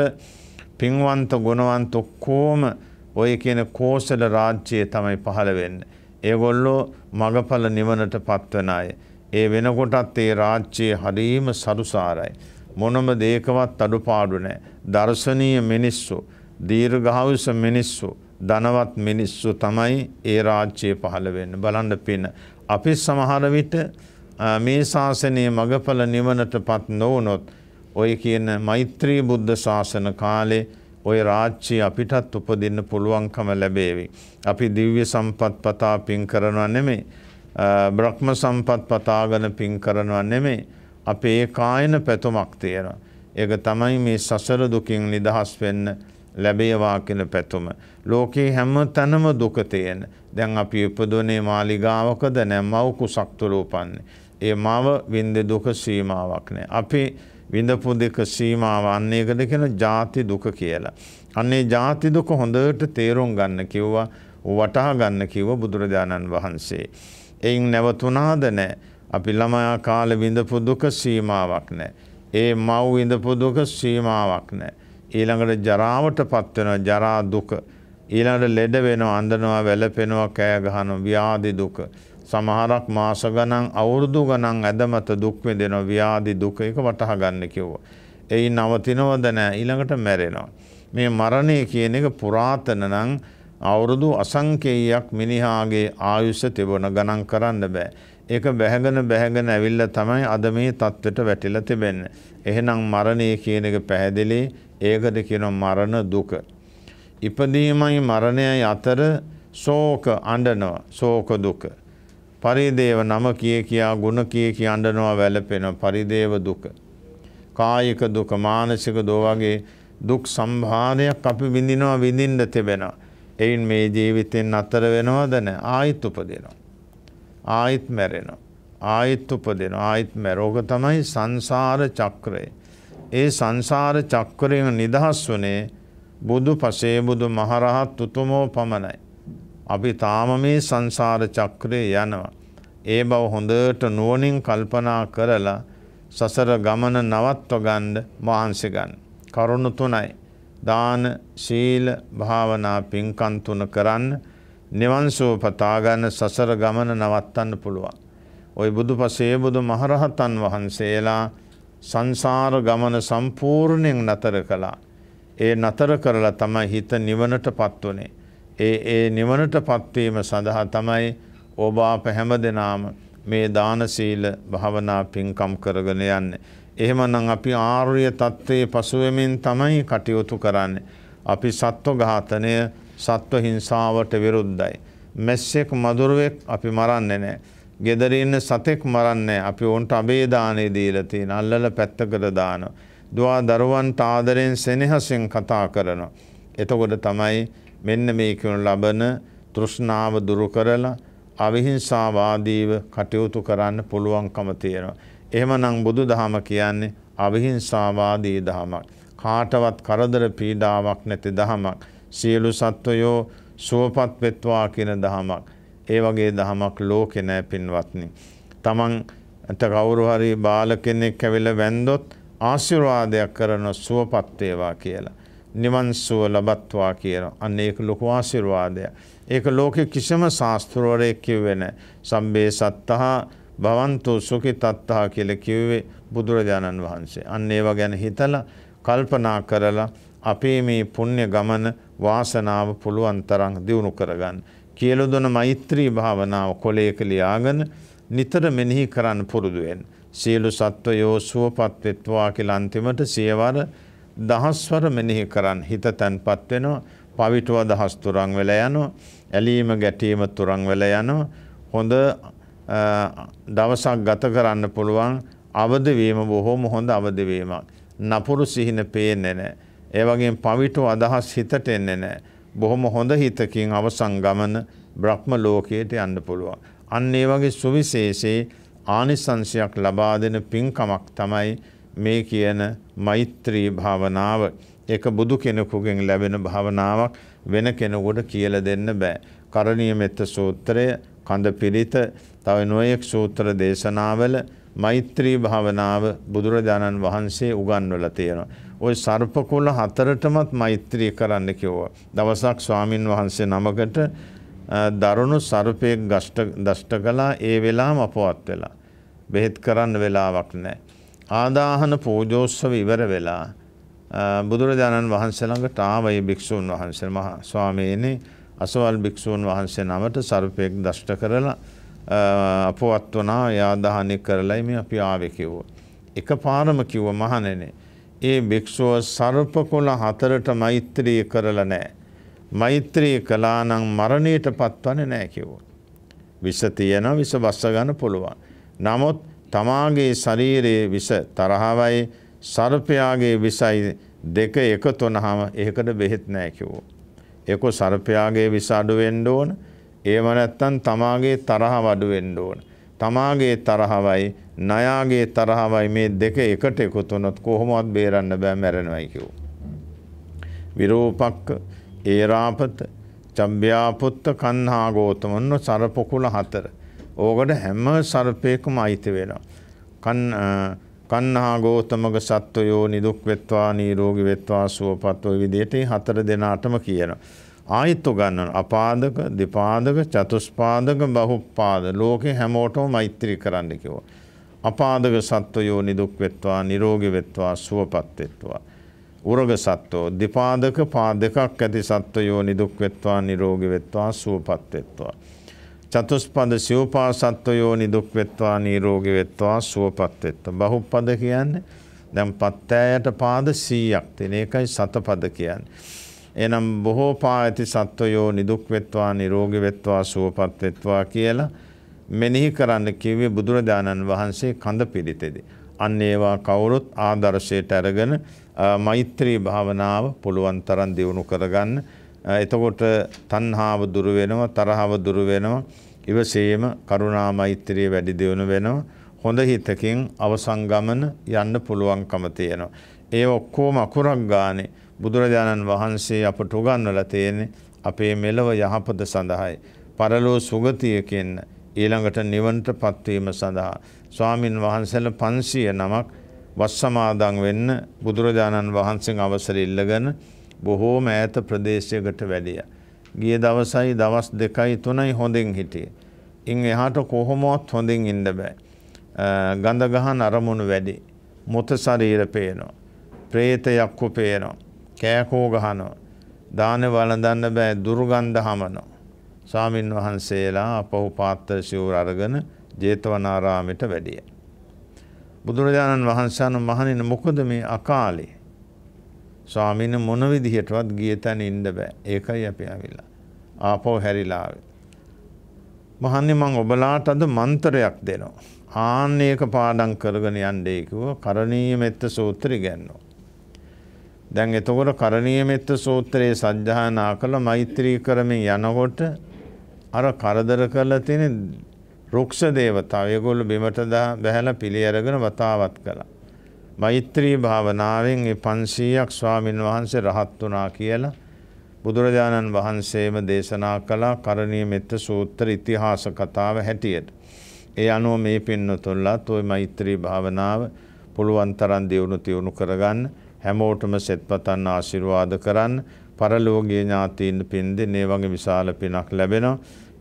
පින්වන්ත ගුණවන්ත ඔක්කොම ඔය කියන කෝසල රාජ්‍යය තමයි පහළ වෙන්නේ. ඒගොල්ලෝ මගඵල නිවනට පත්වන අය. ඒ වෙනකොටත් ඒ රාජ්‍යයේ හරීම සරුසාරයි. මොනම දේකවත් අඩුපාඩු නෑ. දර්ශනීය මිනිස්සු, දීර්ඝායුෂ මිනිස්සු, ධනවත් මිනිස්සු තමයි ඒ රාජ්‍යය පහළ වෙන්න. බලන්න පින. අපි සමහර විට මේ ශාසනයේ මගඵල නිවනටපත් නොවුනොත් ඔය කියන මෛත්‍රී බුද්ධ ශාසන කාලේ ඔය රාජ්‍යය අපිටත් උපදින්න පුළුවන්කම ලැබේවි. අපි දිව්‍ය සම්පත් පතා පින් කරනවා නෙමේ. බ්‍රහ්ම සම්පත් පතාගෙන පින් කරනවා නෙමේ. අපේ කායන පැතුමක් තියෙනවා. ඒක තමයි මේ සසර දුකින් නිදහස් වෙන්න ලැබේවා කියන පැතුම. ලෝකේ හැම තැනම දුක තියෙන. දැන් අපි උපදෝනේ මාලිගාවකද නැමව කුසක් තුල උපන්නේ. ඒ මව විඳ දුක සීමාවක් නැහැ. අපි විඳපු දෙක සීමාව අන්නේකද කියන ಜಾති දුක කියලා. අන්නේ ಜಾති දුක හොඳට තේරුම් ගන්න කිව්වා, වටහා ගන්න කිව්ව බුදුරජාණන් වහන්සේ. එයින් නැවතුණාද නැහැ. අපි ළමයා කාලෙ විඳපු දුක සීමාවක් නැහැ. ඒ මව් විඳපු දුක සීමාවක් නැහැ. ඊළඟට ජරාවටපත් වෙනවා ජරා දුක. ඊළඟට ලෙඩ වෙනවා, අඳනවා, වැළපෙනවා, කෑ ගහනවා, ව්‍යාධි දුක. සමහරක් මාස ගණන්, අවුරුදු ගණන් ඇදමත දුක් විඳිනවා ව්‍යාධි දුක. ඒක වටහා ගන්න කිව්වා. ඒයි නවතිනවද නැහැ. ඊළඟට මැරෙනවා. මේ මරණය කියන එක පුරාතන නම් අවුරුදු අසංකේයයක් මිනිහාගේ ආයුෂ තිබුණ ගණන් කරන්න බෑ. ඒක බැහැගෙන බැහැගෙන ඇවිල්ලා තමයි අද මේ தත්වෙට වැටිලා තිබෙන්නේ. එහෙනම් මරණය කියන එක පැහැදිලි. ඒකද කියනවා මරණ දුක. ඉපදීමයි මරණයයි අතර ශෝක අඬනවා. ශෝක දුක. පරිදේව නම කිය කියා ගුණ කිය කිය අඬනවා වැළපෙනවා. පරිදේව දුක. කායික දුක, මානසික දුක වගේ දුක් සම්භාරයක් අපි විඳිනවා විඳින්න තිබෙනවා. එයින් මේ ජීවිතෙන් අතර වෙනවද නැහැ ආයිත් උපදිනවා ආයෙත් මැරෙනවා. ආයෙත් උපදිනවා. ආයෙත් මැරෝක තමයි සංසාර චක්‍රය. ඒ සංසාර චක්‍රයෙන් නිදහස් වුණේ බුදු පසේ බුදු මහරහත් උතුමෝ පමණයි. අපි තාම මේ සංසාර චක්‍රේ යනවා. ඒ බව හොඳට නුවණින් කල්පනා කරලා සසර ගමන නවත්ව ගන්න මහන්සි ගන්න. කරුණු තුනයි. දාන, ශීල, භාවනා පින්කම් තුන කරන්න. නිවන් සුව පතා ගන්න සසර ගමන නවත්තන්න පුළුවන්. ওই බුදුපසේ බුදු මහරහතන් වහන්සේලා සංසාර ගමන සම්පූර්ණයෙන් නතර කළා. ඒ නතර කරලා තමයි හිත නිවනටපත් උනේ. ඒ ඒ නිවනටපත් වීම සඳහා තමයි ඔබ අප හැමදෙනාම මේ දාන සීල භාවනා පින්කම් කරගෙන යන්නේ. එහෙමනම් අපි ආර්ය தත්ත්වයේ පසුවෙමින් තමයි කටයුතු කරන්නේ. අපි සත්ව ඝාතනය සත්ව හිංසාවට විරුද්ධයි. මෙස්සෙක් මදුරුවෙක් අපි මරන්නේ නෑ. ගෙදර ඉන්න සතෙක් මරන්නේ අපි ඔවුන්ට අබේදානේ දීලා තියෙන අල්ලල පැත්තකට දානවා. දුවා දරුවන්ට ආදරෙන් සෙනෙහසින් කතා කරනවා. එතකොට තමයි මෙන්න මේ කියන ලබන තෘෂ්ණාව දුරු කරලා අවිහිංසාවාදීව කටයුතු කරන්න පුළුවන්කම තියෙනවා. එහෙමනම් බුදුදහම කියන්නේ අවිහිංසාවාදී දහමක්. කාටවත් කරදර පීඩාවක් නැති දහමක්. සියලු සත්වයෝ සුවපත් වෙත්වා කියන දහමක්. ඒ වගේ දහමක් ලෝකේ නෑ පින්වත්නි. තමන්ට කවුරු හරි බාල කෙනෙක් ඇවිල්ලා වැන්දොත් ආශිර්වාදයක් කරන සුවපත් වේවා කියලා. නිවන් සුව ලබත්වා කියන. අන්න ඒක ලොකු ආශිර්වාදයක්. ඒක ලෝකේ කිසිම ශාස්ත්‍රවරයෙක් කිව්වේ නෑ. සම්බේ සත්තහ භවන්තු සුඛිතත්තා කියලා කිව්වේ බුදුරජාණන් වහන්සේ. අන්න ඒව ගැන හිතලා කල්පනා කරලා අපේ මේ පුණ්‍ය ගමන වාසනාව පුළුවන් තරං දියුණු කරගන්න. කියලුදොන මෛත්‍රී භාවනාව කොලේක ලියාගෙන නිතර මෙනෙහි කරන්න පුරුදුවෙන්. සියලු සත්වයෝ සුවපත් වෙත්වා කියලා අන්තිමට සියවර දහස්වර මෙනෙහි කරන්න හිත තැන්පත් වෙනවා. පවිටුව දහස් තුරන් වෙල යනවා. ඇලීම ගැටීම තුරන් වෙල යනවා. හොඳ දවසක් ගත කරන්න පුළුවන් අවදවීම බොහෝම හොඳ අවදවීමක්. නපුරු සිහින පේන්නේ නෑ. ඒ වගේ පවිටු අදහස් හිතට එන්නේ නැහැ. බොහොම හොඳ හිතකින් අවසන් ගමන බ්‍රහ්ම ලෝකයට යන්න පුළුවන්. අන්න ඒ වගේ සුවිශේෂේ ආනිසංශයක් ලබා දෙන පින්කමක් තමයි මේ කියන මෛත්‍රී භාවනාව. ඒක බුදු කෙනෙකුගෙන් ලැබෙන භාවනාවක් වෙන කෙනෙකුට කියලා දෙන්න බෑ. කරණීය මෙත්ත සූත්‍රය, කඳ පිරිත, තව නොයෙක් සූත්‍ර දේශනාවල මෛත්‍රී භාවනාව බුදුරජාණන් වහන්සේ උගන්වලා තියෙනවා. ওই සර්ප කුල හතරටමත් මෛත්‍රී කරන්න කිව්වා. දවසක් ස්වාමින් වහන්සේ නමකට දරුණු සර්පයෙක් දෂ්ට කළා ඒ වෙලාවම අපවත් වෙලා. බෙහෙත් කරන්න වෙලාවක් නැහැ. ආදාහන පූජෝත්සව ඉවර වෙලා බුදුරජාණන් වහන්සේ ළඟට ආවයි භික්ෂූන් වහන්සේ මහා ස්වාමීනි අසවල් භික්ෂූන් වහන්සේ නමට සර්පයෙක් දෂ්ට කරලා අපවත් වුණා යාදාහනය කරලයි මේ අපි ආවේ කිව්වා. එක පාරම කිව්ව මහණෙනේ ඒ භික්ෂුව සර්පකොළ හතරට මෛත්‍රී කරලා නෑ. මෛත්‍රී කලානම් මරණයට පත්වන නෑ කිව්වොත්. විස තියෙන විස බස්ස ගන්න පුළුවන්. නමුත් තමාගේ ශරීරයේ විස තරහවයි සර්පයාගේ විසයි දෙක එකතු වුනහම ඒකට බෙහෙත් නෑ කිව්වෝ. ඒක සර්පයාගේ විස අඩු වෙන්න ඕන. ඒව නැත්තම් තමාගේ තරහ අඩු වෙන්න ඕන. තමාගේ තරහවයි නයාගේ තරහවයි මේ දෙක එකට එකතු වුණොත් කොහොමවත් බේරන්න බෑ මැරෙනවයි කිව්වා. විරූපක්ක, ඒරාපත, චම්බ්‍යාපුත්ත, කන්හා ගෝතම ඔන්න සරපොකුල හතර. ඕකට හැම සර්පේකම අයිති වෙනවා. කන්හා ගෝතමක සත්වයෝ නිදුක් වෙත්වා, නිරෝගී වෙත්වා, සුවපත් වූ විදිහට හතර දෙනාටම කියනවා. ආයෙත් උගන්වන අපාදක දෙපාදක චතුස්පාදක බහුපාද ලෝකේ හැමෝටම මෛත්‍රී කරන්න කිව්වා. අපාදක සත්වයෝ නිදුක් වෙත්වා නිරෝගී වෙත්වා සුවපත් වෙත්වා. උරග සත්වෝ දෙපාදක පාදකක් ඇති සත්වයෝ නිදුක් වෙත්වා නිරෝගී වෙත්වා සුවපත් වෙත්වා. චතුස්පද සිව්පා සත්වයෝ නිදුක් වෙත්වා නිරෝගී වෙත්වා සුවපත් වෙත්වා. බහුපද කියන්නේ දැන් පත්තෑයට පාද 100ක් තියෙන එකයි සතපද කියන්නේ. එනම් බොහෝ පා ඇති සත්වයෝ නිදුක් වෙත්වා නිරෝගී වෙත්වා සුවපත් වෙත්වා කියලා මෙනෙහි කරන්න කිව්වේ බුදුරජාණන් වහන්සේ කඳ පිළිතෙදී. අන්න ඒවා කවුරුත් ආදර්ශයට අරගෙන මෛත්‍රී භාවනාව පුළුවන් තරම් දියුණු කරගන්න. එතකොට තණ්හාව දුරු වෙනවා, තරහව දුරු වෙනවා. ඉවසීම, කරුණා මෛත්‍රිය වැඩි දියුණු වෙනවා. හොඳ හිතකින් අවසන් ගමන යන්න පුළුවන්කම තියෙනවා. ඒ ඔක්කොම අකුරක් ගානේ බුදුරජාණන් වහන්සේ අපට උගන්වලා තියෙන්නේ අපේ මෙලව යහපත සඳහායි. පරලෝ සුගතිය කියන ඊළඟට නිවනට පත්වීම සඳහා ස්වාමින් වහන්සේලා 500 නමක් වස්සමාදන් වෙන්න බුදුරජාණන් වහන්සේගෙන් අවසර ඉල්ලගෙන බොහෝම ඈත ප්‍රදේශයකට වැඩියා. ගිය දවසයි දවස් දෙකයි තුනයි හොඳින් හිටියේ. ඉන් එහාට කොහොමවත් හොඳින් ඉන්න බෑ. ගඳ ගහන අරමුණු වැඩි. මොත ශරීර පේනවා. പ്രേත යක්කු පේනවා. කෑකෝ ගහනවා. දාන වළඳන්න බෑ දුර්ගන්ධ හමනවා. ස්වාමින් වහන්සේලා අපහු පාත්‍ර සිවුර අරගෙන ජේතවනාරාමයට වැඩිය. බුදුරජාණන් වහන්සේන මහණෙනි මොකද මේ අකාලේ? ස්වාමීන් මොන විදිහටවත් ගිය තැන ඉන්න බෑ. ඒකයි අපි ආවිලා. ආපහු හැරිලා ආවේ. මහන්නේ මං ඔබලාට අද මන්තරයක් දෙනවා. ආන්න ඒක පාඩම් කරගෙන යන්නේ කිව්ව කරණීය මෙත්ත සූත්‍රය ගන්නවා. දැන් එතකොට කරණීය මෙත්ත සූත්‍රයේ සජ්ජහානා කළ මෛත්‍රී කරමින් යනකොට අර කරදර කරලා තියෙන රුක්ෂ දේවතාව ඒගොල්ලෝ බිමට දා බැහැලා පිළි අරගෙන වතාවත් කළා. මෛත්‍රී භාවනාවෙන් ඒ 500ක් ස්වාමින් වහන්සේ රහත් වුණා කියලා බුදුරජාණන් වහන්සේම දේශනා කළා කරණීය මෙත්ත සූත්‍ර ඉතිහාස කතාව හැටියට. ඒ අනුව මේ පින්නතුල්ලත් ওই මෛත්‍රී භාවනාව පුළුවන් තරම් දියුණු තියුණු කරගන්න හැමෝටම සෙත්පතන් ආශිර්වාද කරන්න පරලෝකීය ඥාතීන් පින් දෙන්නේ වගේ විශාල පිනක් ලැබෙනවා.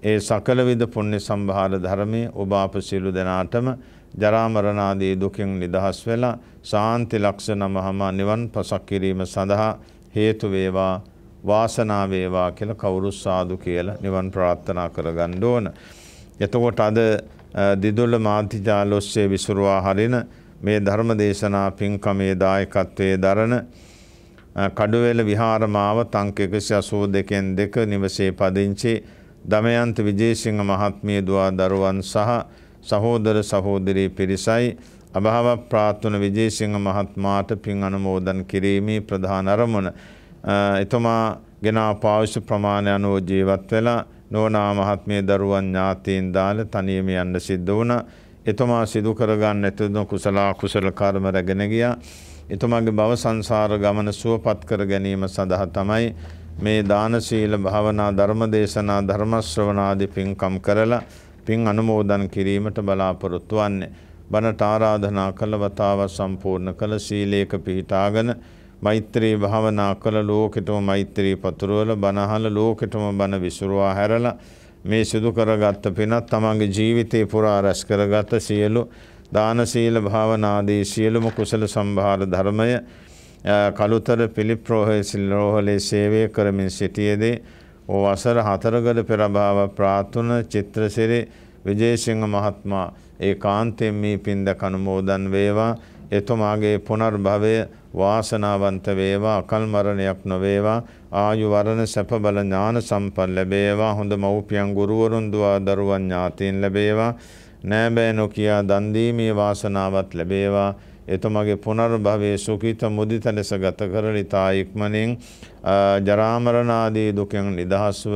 ඒ සකල විද පුණ්‍ය සම්භාර ධර්මයේ ඔබ අප සියලු දෙනාටම ජරා මරණ ආදී දුකින් නිදහස් වෙලා සාන්ති ලක්ෂණ මහම නිවන් පසක් කිරීම සඳහා හේතු වේවා වාසනාව වේවා කියලා කවුරු සාදු කියලා නිවන් ප්‍රාර්ථනා කරගන්න ඕන. එතකොට අද දිදුල මාධ්‍යාලෝස්සේ විසුරුවා හරින මේ ධර්ම දේශනා පින්කමේ දායකත්වයේ දරන කඩුවෙල විහාරමාව තංක 182න් දෙක නිවසේ පදිංචි දමයන්ත විජේසිංහ මහත්මිය දුවා දරුවන් සහ සහෝදර සහෝදරී පිරිසයි අභාව ප්‍රාත්වන විජේසිංහ මහත්මාට පින් අනුමෝදන් කිරීමේ ප්‍රධාන අරමුණ එතුමා ගෙනා පාවිෂ ප්‍රමාණය අනුව ජීවත් වෙලා නෝනා මහත්මිය දරුවන් ඥාතීන් දාලා තනියම යන්න සිද්ධ වුණා එතුමා සිදු කරගන්න ඇතුදු කුසල අකුසල කර්ම රැගෙන ගියා. එතුමාගේ භව සංසාර ගමන සුවපත් කර ගැනීම සඳහා තමයි මේ දාන සීල භාවනා ධර්ම දේශනා ධර්ම ශ්‍රවණාදී පින්කම් කරලා පින් අනුමෝදන් කිරීමට බලාපොරොත්තු වන්නේ. බණට ආරාධනා කළ වතාව සම්පූර්ණ කළ සීලේක පිහිටාගෙන මෛත්‍රී භාවනා කළ ලෝකෙටම මෛත්‍රී පතුරවල බණහල ලෝකෙටම බණ විසුරුවා හැරලා මේ සිදු කරගත් පිනත් තමන්ගේ ජීවිතේ පුරා රැස් කරගත් සියලු දාන සීල භාවනාදී සියලුම කුසල සම්භාර ධර්මය කළුතර පිළිප්‍රෝහය සිල්රෝහලේ සේවය කරමින් සිටියේදී ඕ වසර හතරගඩ පෙරභාව ප්‍රාත්තුන චිත්‍රසිරි විජේසිංහ මහත්මා ඒ කාන්තෙන් මේ පින්ද කනුමෝදන් වේවා එතුමාගේ පුනර්භවය වාසනාවන්ත වේවා අකල්මරණයක් නොවේවා ආයු වරණ සැප බල ඥාන සම්පත් ලැබේවා හොඳ මව්පියන් ගුරුවරුන් දුවා දරුවන් ඥාතීන් ලැබේවා නෑබෑ නොකියා දන් දීමේ වාසනාවත් ලැබේවා එතුමගේ පුනර්භවයේ සුඛිත මුදිත ලෙස ගත කරලිතා ඉක්මනින් ජරා මරණ ආදී දුකෙන් නිදහස්ව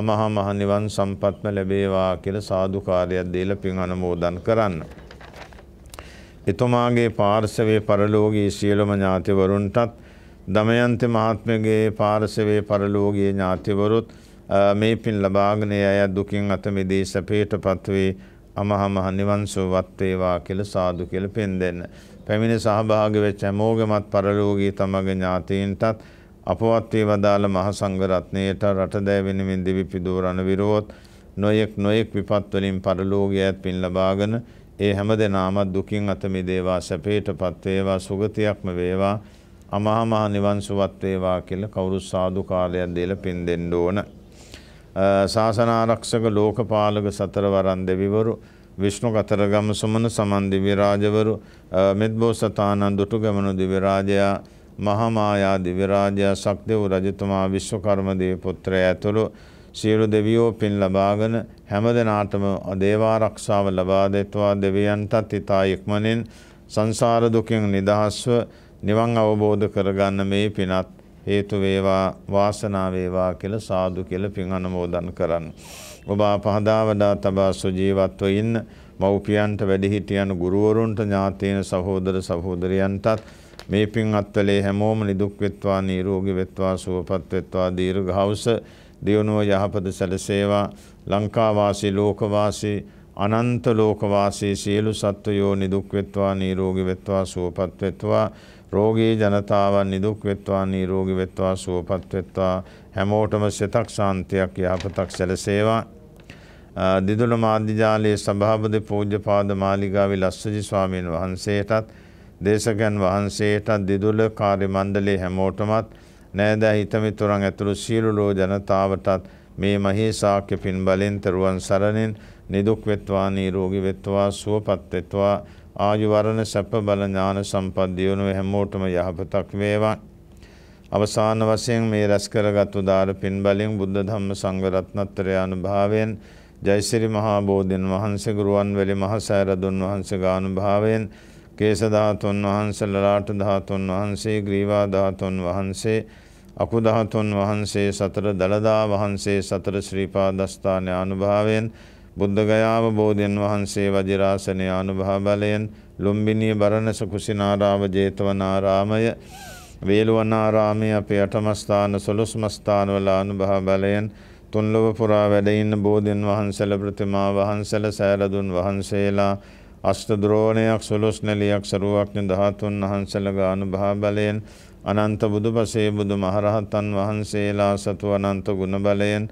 අමහා මහ නිවන් සම්පත්ම ලැබේවා කියලා සාදුකාරයක් දීලා පින් අනුමෝදන් කරන්න. එතුමාගේ පාර්ශවයේ පරලෝකී සියලුම ඥාතිවරුන්ටත් දමයන්ත මහත්මගේ පාරසවේ පරලෝගයේ ඥාතිවරුත් මේ පින් ලබාගෙන අය දුකින් අත මිදී සැපයට පත්වේ අමහමහ නිවන්සුවත් වේවා කියලා සාදු කියලා පෙන් දෙන්න. පැමිණ සහභාගී වෙච්ච හැමෝගමත් පරලෝකී තමගේ ඥාතීන්ටත් අපවත් වේ වදාළ මහ සංඝ රත්නයට රට දෑ වෙනුවෙන් දිවි පිදූ රණවිරෝත් නොයෙක් නොයෙක් විපත් වලින් පරලෝකයේත් පින් ලබාගෙන ඒ හැම දෙනාම දුකින් අත මිදේවා සැපේටපත් වේවා සුගතියක්ම වේවා අමහා මහ නිවන් සුවත් වේවා කියලා කවුරු සාදු කාලයක් දීලා පින් දෙන්න ඕන. ශාසන ආරක්ෂක ලෝකපාලක සතරවරන් දෙවිවරු විෂ්ණු කතරගම සුමන සමන් දිවිරාජවරු මෙද්බෝසතානන් දුටුගමනු දිවිරාජයා මහාමායා දිවිරාජයා ශක්දෙව් රජතුමා විශ්වකර්ම දේව පුත්‍රයා ඇතුළු සියලු දෙවියෝ පින් ලබාගෙන හැමදෙනාටම දේවාරක්ෂාව ලබා දෙත්වා දෙවියන්ටත් ඊතා ඉක්මනින් සංසාර දුකින් නිදහස්ව නිවන් අවබෝධ කරගන්න මේ පිනත් හේතු වේවා වාසනාව වේවා කියලා සාදු කියලා පින් අනුමෝදන් කරන්න. ඔබ පහදා වඩා තබා සුජීවත්ව ඉන්න මව්පියන්ට වැඩිහිටියන් ගුරුවරුන්ට ඥාතීන සහෝදර සහෝදරයන්ටත් මේ පින් අත්වලේ හැමෝම නිදුක් වෙත්වා නිරෝගී වෙත්වා සුවපත් වෙත්වා දීර්ඝායුෂ දියුණුව යහපත සැලසේවා ලංකා වාසී ලෝක වාසී අනන්ත ලෝක වාසී සියලු සත්වයෝ නිදුක් වෙත්වා නිරෝගී වෙත්වා සුවපත් වෙත්වා රෝගී ජනතාවන් නිදුක් වෙත්වා නිරෝගී වෙත්වා සුවපත් වෙත්වා හැමෝටම සිතක් ශාන්තියක් යහපතක් සැලසේවා දිදුල මාධ්‍යජාලයේ සභාපති පූජ්‍යපාද මාලිගාවේ ලස්සජි ස්වාමීන් වහන්සේටත් දේශකයන් වහන්සේටත් දිදුල කාර්ය මණ්ඩලයේ හැමෝටමත් නෑදෑ හිතමිතුරන් ඇතුළු සියලු ලෝ ජනතාවටත් මේ මහේ ශාක්‍ය පින් බලෙන් තරුවන් සරණින් නිදුක් වෙත්වා නිරෝගී වෙත්වා සුවපත් වෙත්වා ආයු වරණ සැප බල ඥාන සම්පත් දියුණුව හැමෝටම යහපතක් වේවා. අවසාන වශයෙන් මේ රැස් කරගත් උදාර පින් බලෙන් බුද්ධ ධම්ම සංඝ රත්නත්‍රය අනුභවයෙන් ජයසිරි මහා බෝධින් වහන්සේ ගුරුවන් වැලි මහසෑය රදුන් වහන්සේගේ අනුභවයෙන් කේශ ධාතුන් වහන්සේ ලලාට ධාතුන් වහන්සේ ග්‍රීවා ධාතුන් වහන්සේ අකුධාතුන් වහන්සේ සතර දළදා වහන්සේ සතර ශ්‍රීපාදස්ථාන අනුභවයෙන් බුද්ධගයාව බෝධයන් වහන්සේ වජිරාසනය අනුභාබලයෙන් ලුම්බිනී බරණස කුසිනාරාව ජේතවනාරාමය වේළුවනාරාමය අපේ අටමස්ථාන සොළුස්මස්ථානවල අනුභාබලයෙන් තුන්ලොව පුරා වැඩඉන්න බෝධීන් වහන්සල ප්‍රතිමා වහන්සල සෑරදුන් වහන්සේලා අෂ්ටද්‍රෝණයක් සුළුස්නැලියක් සරුවක්ඥ දහතුන් වහන්සලග අනුභාබලයෙන් අනන්ත බුදුපසේ බුදු මහරහතන් වහන්සේලා සතු අනන්ත ගුණබලයෙන්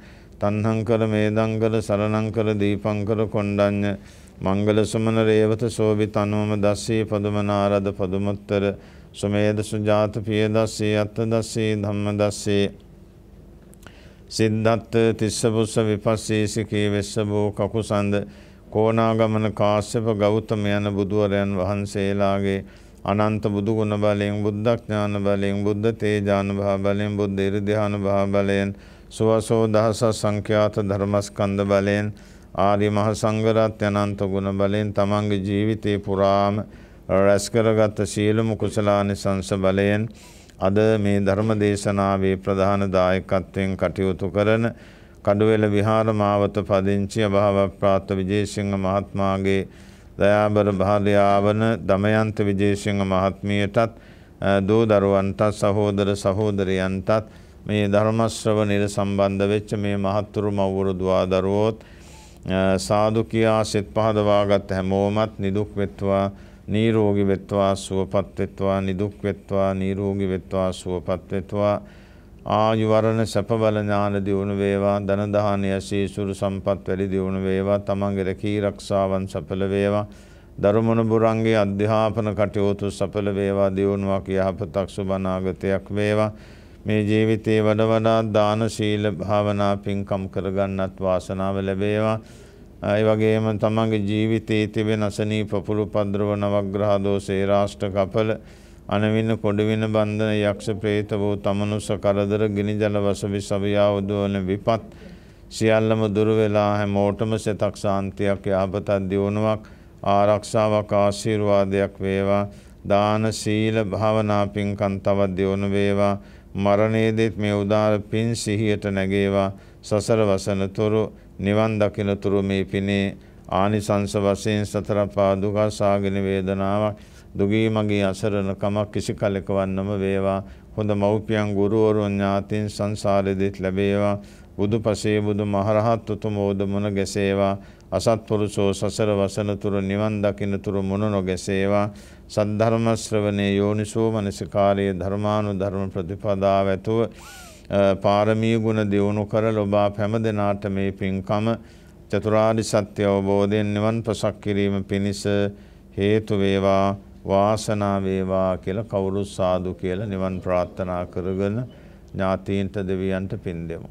තන්හංකර මේදංකර සරණංකර දීපංකර කොණ්ඩඤ්ඤ මංගල සුමන රේවත සෝවි තනෝම දස්සී පදුමනාරද පදුමුත්තර සුමේද සුජාත පිය දස්සී අත්ත දස්සී ධම්ම දස්සී සිද්ධාත් තිස්සබුස්ස විපස්සීසිකී වෙස්සබෝ කකුසඳ කෝණාගමන කාශ්‍යප ගෞතම යන බුදුවරයන් වහන්සේලාගේ අනන්ත බුදු ගුණ බලයෙන් බුද්ධඥාන බලයෙන් බුද්ධ තේජාන භාව බලයෙන් බුද්ධ ඉරිධාන භාව බලයෙන් සුවසෝ දහස සංඛ්‍යාත ධර්මස්කන්ධ බලයෙන් ආර්ය මහ සංඝරත් අනන්ත ගුණ බලයෙන් තමන්ගේ ජීවිතේ පුරාම රැස්කරගත් සීලම කුසලානිසංස බලයෙන් අද මේ ධර්ම දේශනාවේ ප්‍රධාන දායකත්වයෙන් කටයුතු කරන කඩුවෙල විහාර මාවත පදිංචි අභාවප්‍රාප්ත විජේසිංහ මහත්මයාගේ දයාබර භාර්යාවන දමයන්ත විජේසිංහ මහත්මියටත් දූ දරුවන්ටත් සහෝදර සහෝදරයන්ටත් මේ ධර්මශ්‍රව නිර සම්බන්ධ වෙච්ච මේ මහත්තුරු මව්වරු දවාදරුවෝත් සාදු කියා සිත් පහදවාගත් හැමෝමත් නිදුක් වෙත්වා නීරෝගි වෙත්වා සුවපත් වෙත්වා නිදුක් වෙත්වා නීරෝගි වෙත්වා සුවපත් වෙත්වා ආයුවරණ සැපබල ඥාන දියුණු වේවා ධන දාහනය සීසුරු සම්පත් වැඩි දියුණු වේවා තමන්ගේ රැකී රක්ෂාවන් සඵල වේවා දරුමුණ බුරන්ගේ අධ්‍යාපන කටයුතු සඵල වේවා දියුණුවක් යහපතක් සුබ අනාගතයක් වේවා මේ ජීවිතයේ වඩ වඩා දාන ශීල භාවනා පින්කම් කරගන්නත් වාසනාව ලැබේවා. ඒ වගේම තමන්ගේ ජීවිතයේ තිබෙන අසනීප පුරුපද්‍රව නවග්‍රහ දෝෂේ රාෂ්ඨ කපල අනවින්න කොඩවින බන්ධන යක්ෂ ප්‍රේත වූ තමනුස කරදර ගිනි ජල වසවි සවියා උදවන විපත් සියල්ලම දුර වෙලා හැමෝටම සිතක් සාන්තියක් යහපතක් දියුණුවක් ආරක්ෂාවක් ආශිර්වාදයක් වේවා දාන සීල භාවනා පින්කම් තවත් දියුණු වේවා මරණයේදීත් මේ උදාර පින් සිහියට නැගේවා සසර වසනතුරු නිවන් දකිනතුරු මේ පිනේ ආනිසංස වශයෙන් සතර පාදුකා සාගින වේදනාවක් දුගී මගේ අසරණකම කිසි කලක වන්නම වේවා හොඳ මව්පියන් ගුරුවරුන් ඥාතීන් සංසාරෙදීත් ලැබේවා බුදු පසේ බුදු මහරහත් උතුමෝද මුණ ගැසේවා අසත්පුරුෂෝ සසර වසනතුරු නිවන් දකිනතුරු මුණ නොගැසේවා සද්ධර්ම ශ්‍රවණේ යෝනිසෝ මනසිකාරයේ ධර්මානුධර්ම ප්‍රතිපදාව ඇතුව පාරමී ගුණ දියුණු කර ලොබා හැමදෙනාට මේ පින්කම චතුරාර්ය සත්‍ය අවබෝධයෙන් නිවන් පසක් කිරීම පිණිස හේතු වේවා වාසනාව වේවා කියලා කවුරු සාදු කියලා නිවන් ප්‍රාර්ථනා කරගෙන ඥාතීන්ට දෙවියන්ට පින් දෙමු.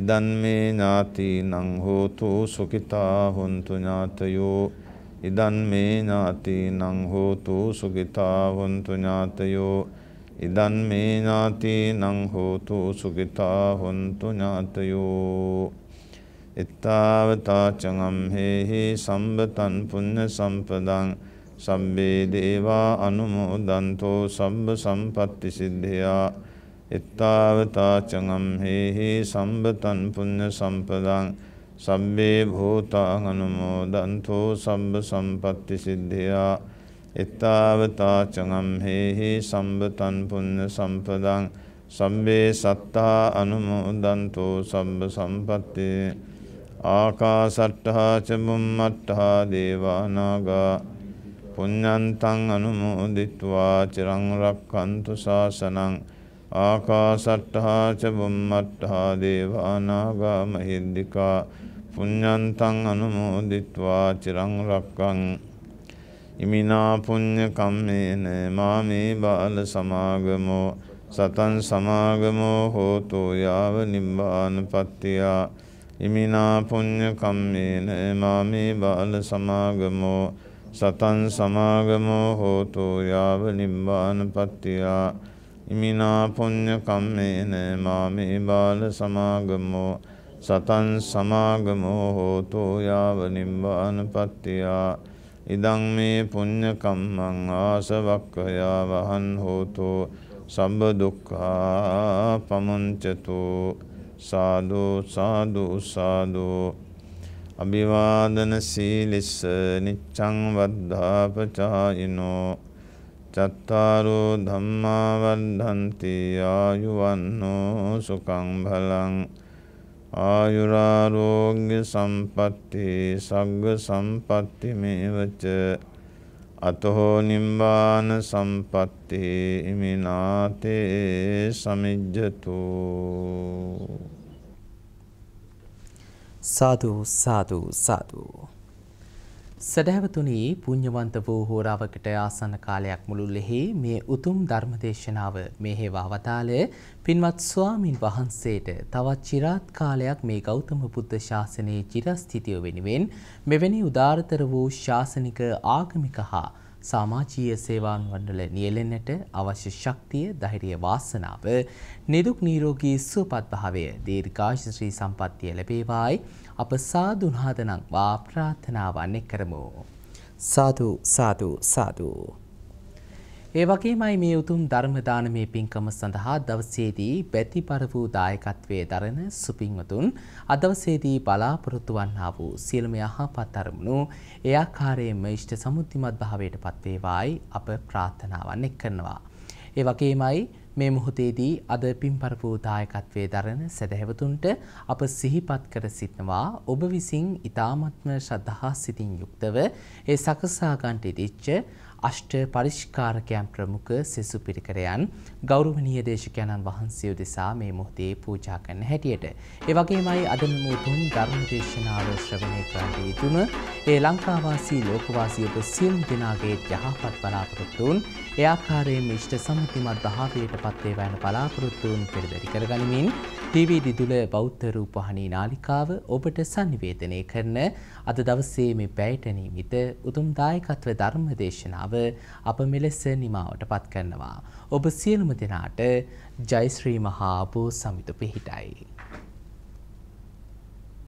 ඉදන් මේ ඥාතීනං හෝතු සුඛිතා හොන්තු ඥාතයෝ ඉදන් මේ ඥාතිනං හෝතු සුගිතා හොන්තු ඥාතයෝ ඉදන් මේ ඥාතිනං හෝතු සුගිතා හොන්තු ඥාතයෝ එත්තාවතාචගම් හේහි සම්බතන් පුුණ්්‍ය සම්පදං සම්බේ දේවා අනුමෝදන්තෝ සම්බ සම්පත්ති සිද්ධයා එත්තාවතාචගම් හේහි සම්බතන් පුුණ්්‍ය සම්පදං සබ්බේ භූතාං අනුමෝදන්තු සම්බ සම්පත්ති සිද්ධියා එත්තාවතා චගම්හෙහි සම්බතන් පුන්න සම්පදං සම්බේ සත්තා අනුමෝදන්තු සබ්බ සම්පත්ති ආකාසට්ටහා චබුම්මට්ටහා දේවානාගා පුඤ්ඤන්තං අනුමෝදිත්වා චිරං රක්ඛන්තු ශාසනං ආකාසට්ටහා චබුම්මට්ටහා දේවානාගා මහිද්దికා පුඤ්ඤන්තං අනුමෝදිත්වා චිරං රක්කං ඉමිනා පුඤ්ඤ කම්මේන මාමේ බාල සමාගමෝ සතන් සමාගමෝ හෝතු යාව නිබ්බානපත්තිය ඉමිනා පුඤ්ඤ කම්මේන මාමේ බාල සමාගමෝ සතන් සමාගමෝ හෝතු යාව නිබ්බානපත්තිය ඉමිනා පුඤ්ඤ කම්මේන මාමේ බාල සමාගමෝ සතන් සමාගමෝ හෝතෝ යාව නිම්බානපත්තියා ඉදං මේ පුඤ්ඤකම්මං ආසවක්ඛයා වහන් හෝතෝ සම්බ දුක්ඛා පමුංචතු සාදු සාදු සාදු අභිවාදන සීලිස්ස නිච්ඡං වද්ධාපචායිනෝ චත්තාරෝ ධම්මා වර්ධන්ති ආයුවන්නෝ සුඛං බලං ආයුරාරෝග්‍ය සම්පත්ති සග්ග සම්පත්ති මේවච අතහෝ නිම්බාන සම්පත්ති ඉමිනාතේ සමිජ්ජතු සාදු සාදු සාදු සැදැවතුනී පුඤ්ඤවන්ත වූ හෝරාවකට ආසන්න කාලයක් මුළුල්ලෙහි මේ උතුම් ධර්මදේශනාව මෙහෙව අවතාලය පින්වත් ස්වාමින් වහන්සේට තවත් চিරාත් කාලයක් මේ ගෞතම බුද්ධ ශාසනයේ චිරස්ථිතිය වෙනුවෙන් මෙවැනි උදාරතර වූ ශාසනික ආගමික හා සමාජීය සේවාන් මණ්ඩල නියැලෙන්නට අවශ්‍ය ශක්තිය, ධෛර්ය, වාසනාව, නිරුක් නිරෝගී සුවපත් භාවය, දීර්ඝායුෂ ශ්‍රී සම්පත්තිය ලැබේවායි අප සාදු නාදනම් වා ප්‍රාර්ථනාවන් කරමු. සාදු සාදු සාදු ඒ වගේමයි මේ උතුම් ධර්මදානමේ පින්කම සඳහා දවසේදී බැතිපර වූ දායකත්වයේ දරන සුපින්වතුන් අදවසේදී බලාපොරොත්තු වන්නා වූ සියලුම යහපත් අරමුණු ඒ ආකාරයෙන්ම ඉෂ්ට සමුත්තිමත් භාවයට පත්වේවායි අප ප්‍රාර්ථනාවන් එක් කරනවා. ඒ වගේමයි මේ මුහොතේදී අද පින්පරපූ දායකත්වයේ දරන සැදැහැවතුන්ට අප සිහිපත් කර සිටනවා ඔබ විසින් ඉතාමත්ම ශ්‍රද්ධහා සිතින් යුක්තව ඒ සකසා ගන්නට ඉදිච්ච අෂ්ට පරිෂ්කාරකයන් ප්‍රමුඛ සෙසු පිරිකරයන් ගෞරවනීය දේශකයන්න් වහන්සේ උදෙසා මේ මොහොතේ පූජා කරන හැටියට. ඒ වගේමයි අද මෙම උතුම් ධර්ම දේශනාව ශ්‍රවණය කරන්න යුතුම ඒ ලංකාවාසී ලෝකවාසී ඔබ සියලු දෙනාගේ යහපත් බලාපොරොත්තුන් ඒ ආකාරයෙන් මිෂ්ට සමෘද්ධිමත් භාවයට පත්වේ වෑන බලාපොරොත්තුන් පෙරදරි කරගනිමින් ටීවී දිදුල බෞද්ධ රූපවාහිනී නාලිකාව ඔබට sannivedanaya කරන අද දවසේ මේ පැයට නිමිත උතුම් දායකත්ව ධර්ම දේශනාව අප මෙලෙස නිමාවටපත් කරනවා. ඔබ සියලුම දෙනාට ජයශ්‍රී මහා බෝ සමිඳු පිහිටයි.